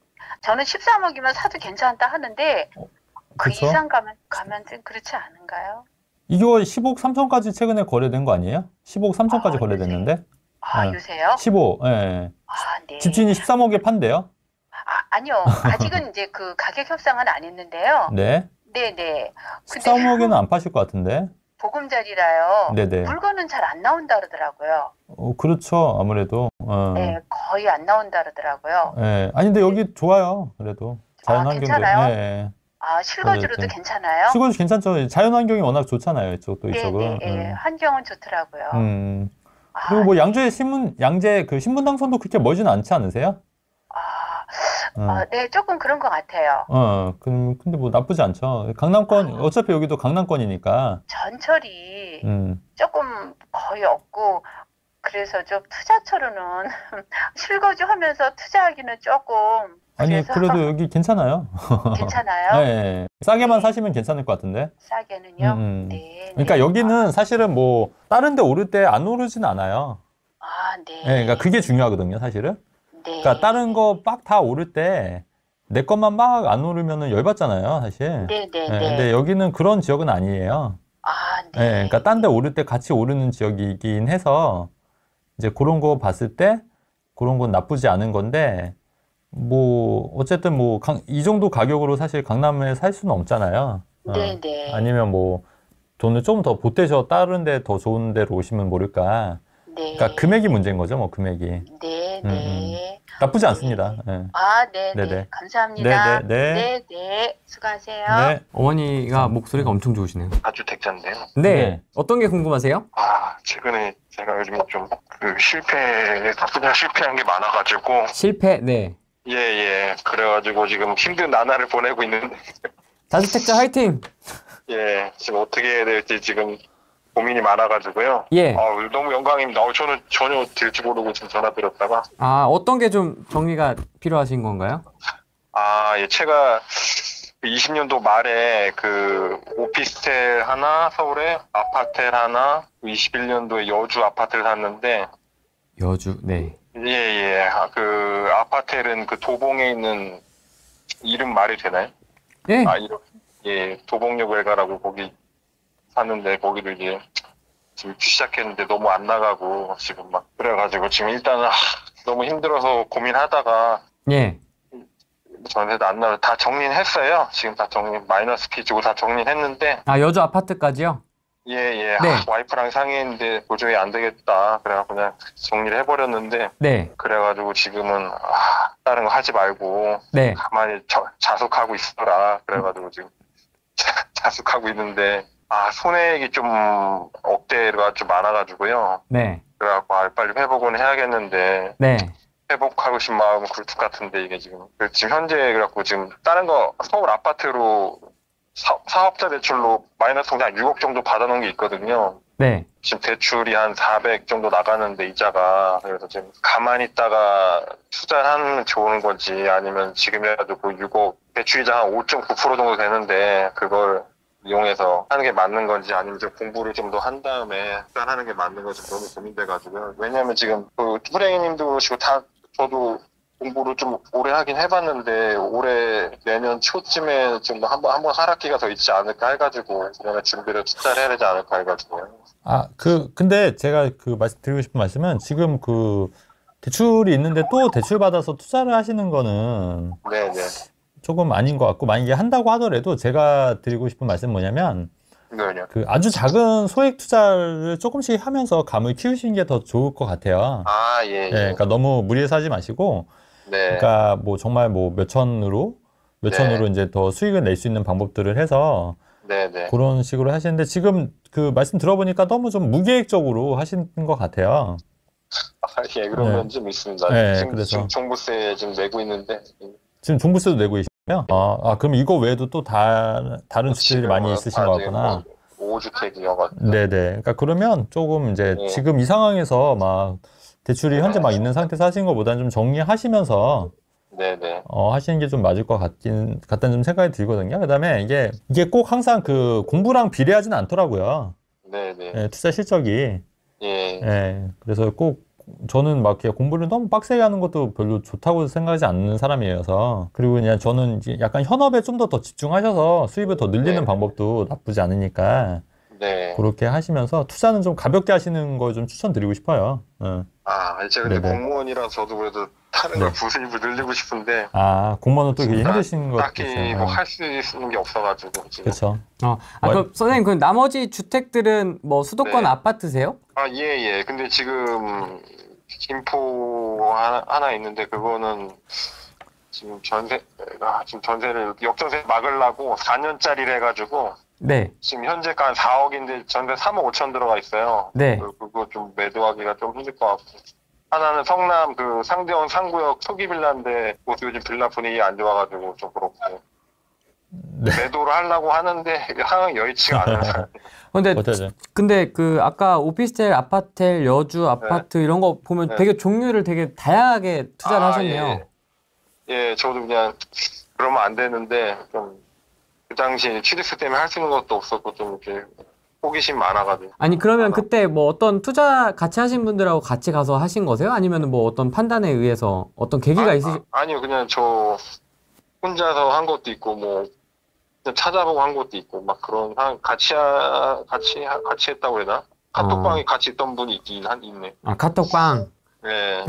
저는 13억이면 사도 괜찮다 하는데 어, 그 이상 가면 가면 좀 그렇지 않은가요? 이거 15억 3천까지 최근에 거래된 거 아니에요? 15억 3천까지 아, 거래됐는데? 아, 네. 요새요? 15. 예. 네. 아, 네. 집주인이 13억에 판대요. 아, 아니요. 아직은 이제 그 가격 협상은 안 했는데요. 네. 네, 네. 13억에는 안 파실 것 같은데. 보금자리라요. 네네. 네. 물건은 잘 안 나온다 그러더라고요. 어, 그렇죠. 아무래도. 어. 네, 거의 안 나온다 그러더라고요. 예, 네. 아니 근데 여기 좋아요. 그래도 자연환경도. 아, 괜찮아요? 네. 아, 실거주로도 괜찮아요? 실거주 괜찮죠. 자연환경이 워낙 좋잖아요. 이쪽도 네, 이쪽은. 네, 네, 네. 음. 환경은 좋더라고요. 음. 그리고 뭐 아, 예. 양주의 신문 양재 그 신문 당선도 그렇게 멀지는 않지 않으세요? 아, 어. 아, 네, 조금 그런 것 같아요. 어, 근데 뭐 나쁘지 않죠. 강남권 아. 어차피 여기도 강남권이니까. 전철이 음. 조금 거의 없고 그래서 좀 투자처로는 *laughs* 실거주 하면서 투자하기는 조금 아니 그래도 여기 괜찮아요. 괜찮아요? *laughs* 네, 네. 싸게만 네. 사시면 괜찮을 것 같은데. 싸게는요. 음. 음. 네. 그러니까 네. 여기는 아. 사실은 뭐 다른데 오를 때 안 오르진 않아요. 아 네. 네. 그러니까 그게 중요하거든요, 사실은. 네. 그러니까 다른 거 빡 다 오를 때 내 것만 막 안 오르면은 열받잖아요, 사실. 네네네. 네, 네, 네. 근데 여기는 그런 지역은 아니에요. 아 네. 네 그러니까 딴 데 오를 때 같이 오르는 지역이긴 해서 이제 그런 거 봤을 때 그런 건 나쁘지 않은 건데. 뭐 어쨌든 뭐 이 정도 가격으로 사실 강남에 살 수는 없잖아요. 네네. 어, 네, 네. 아니면 뭐 돈을 좀 더 보태셔 다른데 더 좋은 데로 오시면 모를까. 네. 그러니까 금액이 문제인 거죠, 뭐 금액이. 네, 음, 네. 음. 나쁘지 않습니다. 네. 네. 아, 네, 네. 네 감사합니다. 네, 네, 네. 네, 수고하세요. 네. 어머니가 목소리가 엄청 좋으시네요. 다주택자인데요. 네. 어떤 게 궁금하세요? 아, 최근에 제가 요즘 좀그 실패, 그냥 실패한 게 많아가지고. 실패, 네. 예, 예. 그래가지고 지금 힘든 나날을 보내고 있는데. 자주택자 화이팅! 예, 지금 어떻게 해야 될지 지금 고민이 많아가지고요. 예. 아, 너무 영광입니다. 어, 저는 전혀 될지 모르고 지금 전화드렸다가. 아, 어떤 게 좀 정리가 필요하신 건가요? 아, 예, 제가 20년도 그 말에 그 오피스텔 하나, 서울에 아파트 하나, 21년도에 여주 아파트를 샀는데. 여주, 네. 예, 예. 아, 그, 아파텔은 그 도봉에 있는, 이름 말이 되나요? 예. 아, 예, 도봉역 외가라고 거기 샀는데 거기를 이제, 지금 시작했는데 너무 안 나가고, 지금 막, 그래가지고 지금 일단은, 하, 너무 힘들어서 고민하다가, 예. 전에도 안 나가, 다 정리했어요. 지금 다 정리, 마이너스 피 주고 다 정리했는데. 아, 여주 아파트까지요? 예예. 예. 아, 네. 아, 와이프랑 상의했는데 도저히 안 되겠다. 그래갖고 그냥 정리를 해버렸는데. 네. 그래가지고 지금은 아, 다른 거 하지 말고. 네. 가만히 저, 자숙하고 있어라. 그래가지고 지금 *laughs* 자, 자숙하고 있는데 아 손해액이 좀 억대가 좀 많아가지고요. 네. 그래갖고 아, 빨리 회복은 해야겠는데. 네. 회복하고 싶은 마음은 굴뚝 같은데 이게 지금 지금 현재 그래갖고 지금 다른 거 서울 아파트로 사, 업자 대출로 마이너스 통장 6억 정도 받아놓은 게 있거든요. 네. 지금 대출이 한 400 정도 나가는데 이자가 그래서 지금 가만히 있다가 투자를 하면 좋은 건지 아니면 지금이라도 그 6억 대출이자 한 5.9% 정도 되는데 그걸 이용해서 하는 게 맞는 건지 아니면 좀 공부를 좀 더 한 다음에 투자하는 게 맞는 건지 너무 고민돼가지고요. 왜냐하면 지금 그 후레이님도 그러시고 다 저도 공부를 좀 오래 하긴 해봤는데 올해 내년 초쯤에 좀 한번 한번 살락기가더 있지 않을까 해가지고 내가 준비를 투자를 해야 되지 않을까 해가지고 아 그 근데 제가 그 드리고 싶은 말씀은 지금 그 대출이 있는데 또 대출 받아서 투자를 하시는 거는 네네. 네. 조금 아닌 것 같고 만약에 한다고 하더라도 제가 드리고 싶은 말씀 뭐냐면 네, 네. 그 아주 작은 소액 투자를 조금씩 하면서 감을 키우시는 게 더 좋을 것 같아요. 아 예. 예. 예 그러니까 너무 무리해서 하지 마시고 네. 그러니까 뭐 정말 뭐 몇천으로 몇천으로 네. 이제 더 수익을 낼 수 있는 방법들을 해서 네네. 네. 그런 식으로 하시는데 지금 그 말씀 들어보니까 너무 좀 무계획적으로 하신 것 같아요. 아, 예, 그런 네. 건좀 있습니다. 네, 지금, 그래서. 종부세 지금 내고 있는데. 지금 종부세도 내고 계시나요? 아, 아 그럼 이거 외에도 또 다, 다른 아, 주택들이 많이 있으신 것 같구나. 5주택이어가지고. 네네. 그러니까 그러면 조금 이제 네. 지금 이 상황에서 막 대출이 현재 막 있는 상태에서 하시는 것보다는 좀 정리하시면서 네네. 어, 하시는 게 좀 맞을 것 같긴, 같다는 좀 생각이 들거든요. 그 다음에 이게, 이게 꼭 항상 그 공부랑 비례하지는 않더라고요. 네네. 예, 투자 실적이. 예. 예. 그래서 꼭 저는 막 공부를 너무 빡세게 하는 것도 별로 좋다고 생각하지 않는 사람이어서 그리고 그냥 저는 약간 현업에 좀 더 더 집중하셔서 수입을 더 늘리는 네. 방법도 나쁘지 않으니까 네. 그렇게 하시면서 투자는 좀 가볍게 하시는 걸좀 추천드리고 싶어요. 네. 아, 이제 근데 네네. 공무원이라 저도 그래도 타는 네. 걸 부수입을 늘리고 싶은데. 아, 공무원은 또 힘드신 거 딱히 뭐 할수 예. 있는 게 없어가지고. 그렇죠. 어, 아, 그럼 뭐 선생님, 그럼 나머지 주택들은 뭐 수도권 네. 아파트세요? 아, 예, 예. 근데 지금 김포 하나, 하나 있는데 그거는 지금 전세가 아, 지금 전세를 역전세 막으려고 4년짜리를 해가지고 네. 지금 현재가 한 4억인데 전세 3억 5천 들어가 있어요. 네. 그거 좀 매도하기가 좀 힘들 것 같고. 하나는 성남 그 상대원 상구역 초기 빌라인데 요즘 빌라 분위기 안 좋아가지고 좀 그렇고. 네. 매도를 하려고 하는데 상황 여의치가 않아요. *laughs* 근데 근데 그 아까 오피스텔, 네. 아파트, 여주 아파트 네. 이런 거 보면 네. 되게 종류를 되게 다양하게 투자를 아, 하셨네요. 예. 예, 저도 그냥 그러면 안 되는데 좀그 당시 에 취득세 때문에 할 수 있는 것도 없었고 좀 이렇게 호기심 많아가지고. 아니 그러면 많아. 그때 뭐 어떤 투자 같이 하신 분들하고 같이 가서 하신 거세요? 아니면 뭐 어떤 판단에 의해서 어떤 계기가 아, 있으시? 아, 니요 그냥 저 혼자서 한 것도 있고 뭐 찾아보고 한 것도 있고 막 그런 한 같이 하, 같이 같이 했다고 해나? 카톡방에 어. 같이 있던 분이 있긴 한 있네. 아 카톡방. 예.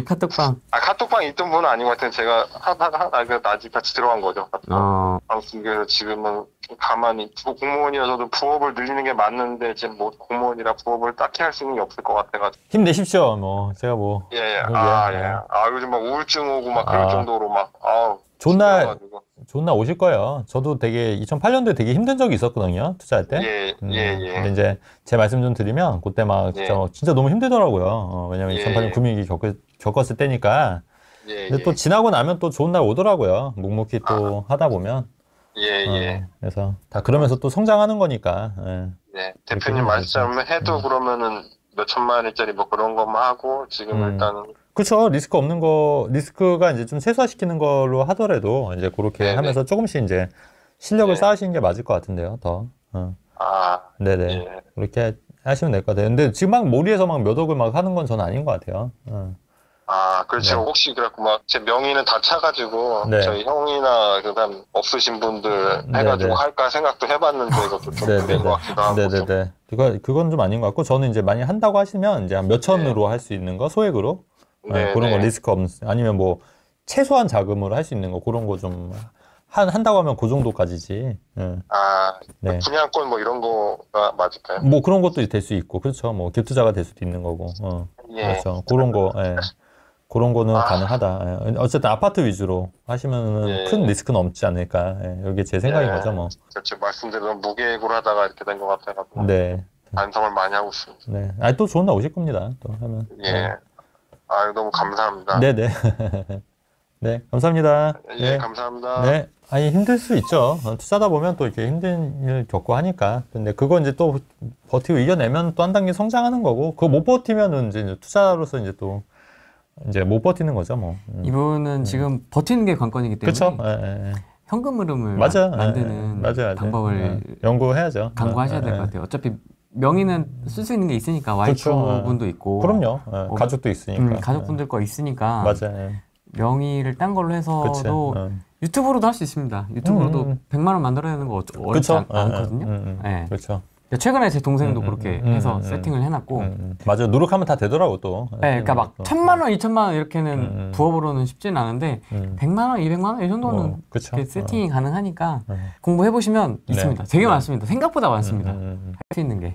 *laughs* 카톡방. 아 카톡방 있던 분은 아닌 것 같아요. 제가 하다가 하 낮에 그, 같이 들어간 거죠. 어. 아무튼 그래서 지금은 가만히 공무원이어서도 부업을 늘리는 게 맞는데 지금 뭐 공무원이라 부업을 딱히 할 수 있는 게 없을 것 같아가지고. 힘내십시오. 뭐 제가 뭐. 예. 예. 뭐 아 예. 아 요즘 막 우울증 오고 막 그럴 아. 정도로 막 아우. 좋은 날. 나가지고 좋은 날 오실 거예요. 저도 되게 2008년도에 되게 힘든 적이 있었거든요. 투자할 때. 예, 음, 예, 예. 근데 이제 제 말씀 좀 드리면 그때 막 네. 진짜, 예. 진짜 너무 힘들더라고요. 어, 왜냐면 하 예. 2008년 금융위기 겪, 었을 때니까. 예, 근데 또 예. 지나고 나면 또 좋은 날 오더라고요. 묵묵히 또 아. 하다 보면. 예, 어, 그래서 다 그러면서 또 성장하는 거니까. 예. 네. 대표님 말씀해도 음. 그러면은 몇 천만 원짜리 뭐 그런 것만 하고 지금 음. 일단은 그렇죠. 리스크 없는 거 리스크가 이제 좀세수화시키는 걸로 하더라도 이제 그렇게 네네. 네. 하면서 조금씩 이제 실력을 네. 쌓으시는 게 맞을 것 같은데요. 더. 어. 아, 네네. 네. 그렇게 하시면 될 것 같아요. 근데 지금 막 몰이에서 막 몇 억을 막 하는 건 저는 아닌 것 같아요. 어. 아, 그렇죠. 네. 혹시 그렇고막 제 명의는 다 차가지고 네. 저희 형이나 그다음 없으신 분들 네, 해가지고 네네. 할까 생각도 해봤는데 이것도 좀 네, 그런 것 같기도 하고. 네네네. 그거 그건 좀 아닌 것 같고 저는 이제 많이 한다고 하시면 이제 한 몇천으로 할 수 있는 거 소액으로 네, 아, 그런 거 네. 리스크 없는 아니면 뭐 최소한 자금으로 할 수 있는 거 그런 거 좀한다고 하면 그 정도까지지. 예. 아, 네. 아 분양권 뭐 이런 거가 맞을까요? 뭐 그런 것도 될 수 있고 그렇죠. 뭐기투자가될 수도 있는 거고. 어. 예. 그렇죠. 그런 거. 예. 그런 거는 아. 가능하다. 예. 어쨌든 아파트 위주로 하시면 예. 큰 리스크는 없지 않을까. 예. 이게 제 생각인 예. 거죠, 뭐. 그렇죠 말씀드린 무계획으로 하다가 이렇게 된 것 같아가지고. 네. 반성을 많이 하고 있습니다. 네. 아또 좋은 날 오실 겁니다. 또 하면. 예. 네. 아 너무 감사합니다. 네네. 네. *laughs* 네, 감사합니다. 예, 네. 감사합니다. 네. 아니, 힘들 수 있죠. 투자다 보면 또 이렇게 힘든 일 겪고 하니까. 근데 그거 이제 또 버티고 이겨내면 또 한 단계 성장하는 거고, 그거 못 버티면은 이제 투자로서 이제 또 이제 못 버티는 거죠, 뭐. 음. 이분은 음. 지금 버티는 게 관건이기 때문에. 그쵸. 예, 예, 예. 현금 흐름을 맞아. 만드는 맞아, 예, 맞아. 방법을 연구해야죠. 강구하셔야 될 것 같아요. 어차피 명의는 쓸 수 있는 게 있으니까 와이프분도 그렇죠. 네. 있고 그럼요 네, 어, 가족도 있으니까 음, 네. 가족분들 거 있으니까 맞아요 명의를 딴 걸로 해서도 음. 유튜브로도 할 수 있습니다 유튜브로도 음. 100만 음. 원 만들어야 되는 거어렵지 그렇죠? 않, 거든요 음, 음. 네. 그렇죠 최근에 제 동생도 음, 음, 그렇게 음, 해서 세팅을 해놨고 맞아 노력하면 다 되더라고 또. 네, 그러니까 막 또. 천만 원, 이천만 원 이렇게는 부업으로는 쉽진 않은데 백만 원, 이백만 원 이 정도는 뭐, 어, 그렇 세팅이 가능하니까 어. 공부해 보시면 네. 있습니다. 되게 네. 많습니다. 생각보다 많습니다. 할 수 있는 게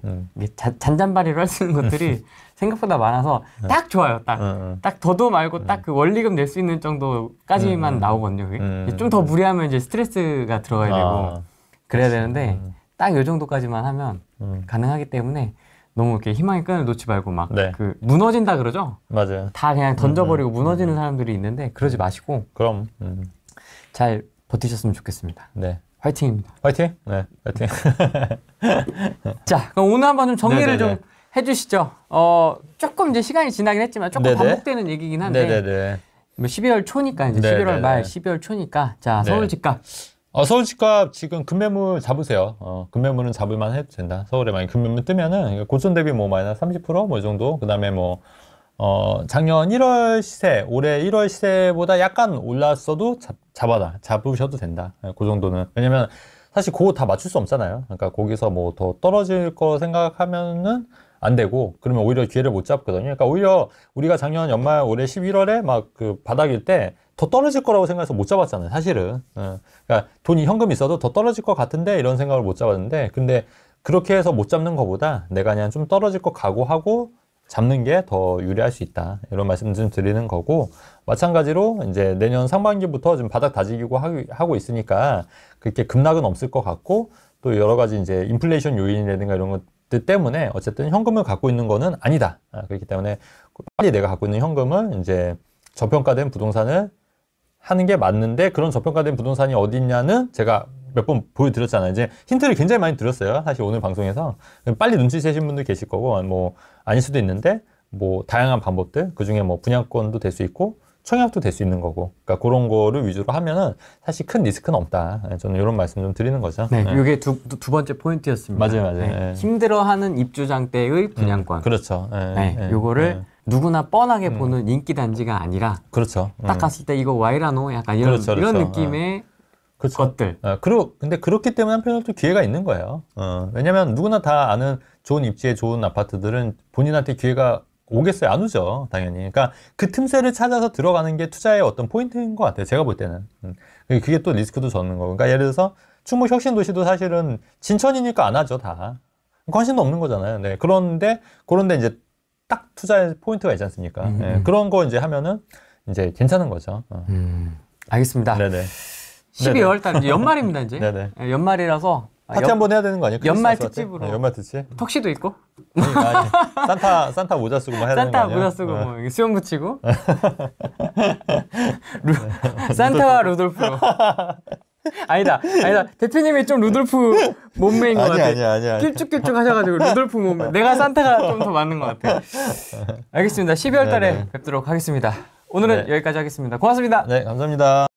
잔잔바리로 할 수 있는 것들이 *laughs* 생각보다 많아서 네. 딱 좋아요. 딱딱 더도 말고 딱 그 원리금 낼 수 있는 정도까지만 나오거든요. 좀 더 무리하면 이제 스트레스가 들어가야 되고 아, 그래야 되는데. 딱요 정도까지만 하면 음. 가능하기 때문에 너무 이렇게 희망의 끈을 놓지 말고 막그 네. 그 무너진다 그러죠. 맞아요. 다 그냥 던져버리고 음, 음, 음. 무너지는 사람들이 있는데 그러지 음. 마시고 그럼 잘 버티셨으면 좋겠습니다. 네. 화이팅입니다. 화이팅. 네, 화이팅. *laughs* 자, 그럼 오늘 한번 좀 정리를 네네네. 네, 좀 네. 해주시죠. 어, 조금 이제 시간이 지나긴 했지만 조금 네네. 네. 반복되는 얘기긴 한데. 네네네. 12월 뭐 초니까 이제 네네네. 11월 말, 12월 초니까 자 서울 집값 어, 서울 집값 지금 금매물 잡으세요. 어, 금매물은 잡을만 해도 된다. 서울에 만약 금매물 뜨면은 고점 대비 뭐 마이너스 30%뭐 이 정도. 그다음에 뭐 어, 작년 1월 시세, 올해 1월 시세보다 약간 올랐어도 잡, 잡아다 잡으셔도 된다. 예, 그 정도는. 왜냐면 사실 그거 다 맞출 수 없잖아요. 그러니까 거기서 뭐 더 떨어질 거 생각하면은 안 되고 그러면 오히려 기회를 못 잡거든요. 그러니까 오히려 우리가 작년 연말 올해 11월에 막 그 바닥일 때더 떨어질 거라고 생각해서 못 잡았잖아요, 사실은. 어, 그러니까 돈이 현금 있어도 더 떨어질 것 같은데 이런 생각을 못 잡았는데, 근데 그렇게 해서 못 잡는 것보다 내가 그냥 좀 떨어질 것 각오하고 잡는 게 더 유리할 수 있다. 이런 말씀 좀 드리는 거고, 마찬가지로 이제 내년 상반기부터 좀 바닥 다지기고 하고 있으니까 그렇게 급락은 없을 것 같고, 또 여러 가지 이제 인플레이션 요인이라든가 이런 것들 때문에 어쨌든 현금을 갖고 있는 거는 아니다. 아, 그렇기 때문에 빨리 내가 갖고 있는 현금을 이제 저평가된 부동산을 하는 게 맞는데 그런 저평가된 부동산이 어디 있냐는 제가 몇 번 보여드렸잖아요. 이제 힌트를 굉장히 많이 드렸어요. 사실 오늘 방송에서 빨리 눈치채신 분도 계실 거고 뭐 아닐 수도 있는데 뭐 다양한 방법들 그 중에 뭐 분양권도 될 수 있고 청약도 될 수 있는 거고 그러니까 그런 거를 위주로 하면은 사실 큰 리스크는 없다 예, 저는 이런 말씀 좀 드리는 거죠 네, 네. 이게 두, 두 번째 포인트였습니다 맞아요 맞아요 네. 예. 힘들어하는 입주장 때의 분양권 음, 그렇죠 네, 요거를 누구나 뻔하게 음. 보는 인기 단지가 아니라 그렇죠. 딱 음. 갔을 때 이거 와이라노 약간 이런 그렇죠, 그렇죠. 이런 느낌의 음. 그렇죠. 것들. 어, 그리고 근데 그렇기 때문에 한편으로 또 기회가 있는 거예요. 어, 왜냐하면 누구나 다 아는 좋은 입지에 좋은 아파트들은 본인한테 기회가 오겠어요? 안 오죠, 당연히. 그러니까 그 틈새를 찾아서 들어가는 게 투자의 어떤 포인트인 것 같아요. 제가 볼 때는. 음. 그게 또 리스크도 적는 거고. 그러니까 예를 들어서 충무 혁신 도시도 사실은 진천이니까 안 하죠, 다. 관심도 없는 거잖아요. 네. 그런데 그런데 이제 딱 투자의 포인트가 있지 않습니까? 음, 네, 그런 거 이제 하면은 이제 괜찮은 거죠. 어. 음, 알겠습니다. 네네. 12월 달 연말입니다 이제. 네네. 네, 연말이라서 아, 파티 연... 한번 해야 되는 거 아니에요? 연말 특집으로. 네, 연말 특집. 턱시도 있고. 그러니까 아니, 아니. *laughs* 산타 산타 모자 쓰고 뭐 해야 되는 거 산타 모자 쓰고 네. 뭐 수염 붙이고. *laughs* 루... 네. 산타와 루돌프. *laughs* *laughs* 아니다, 아니다. 대표님이 좀 루돌프 몸매인 것 같아. 아니야, 아니야, 아쭉길쭉 하셔가지고 루돌프 몸매. *laughs* 내가 산타가 좀 더 맞는 것 같아. 알겠습니다. 12월 달에 뵙도록 하겠습니다. 오늘은 네. 여기까지 하겠습니다. 고맙습니다. 네, 감사합니다.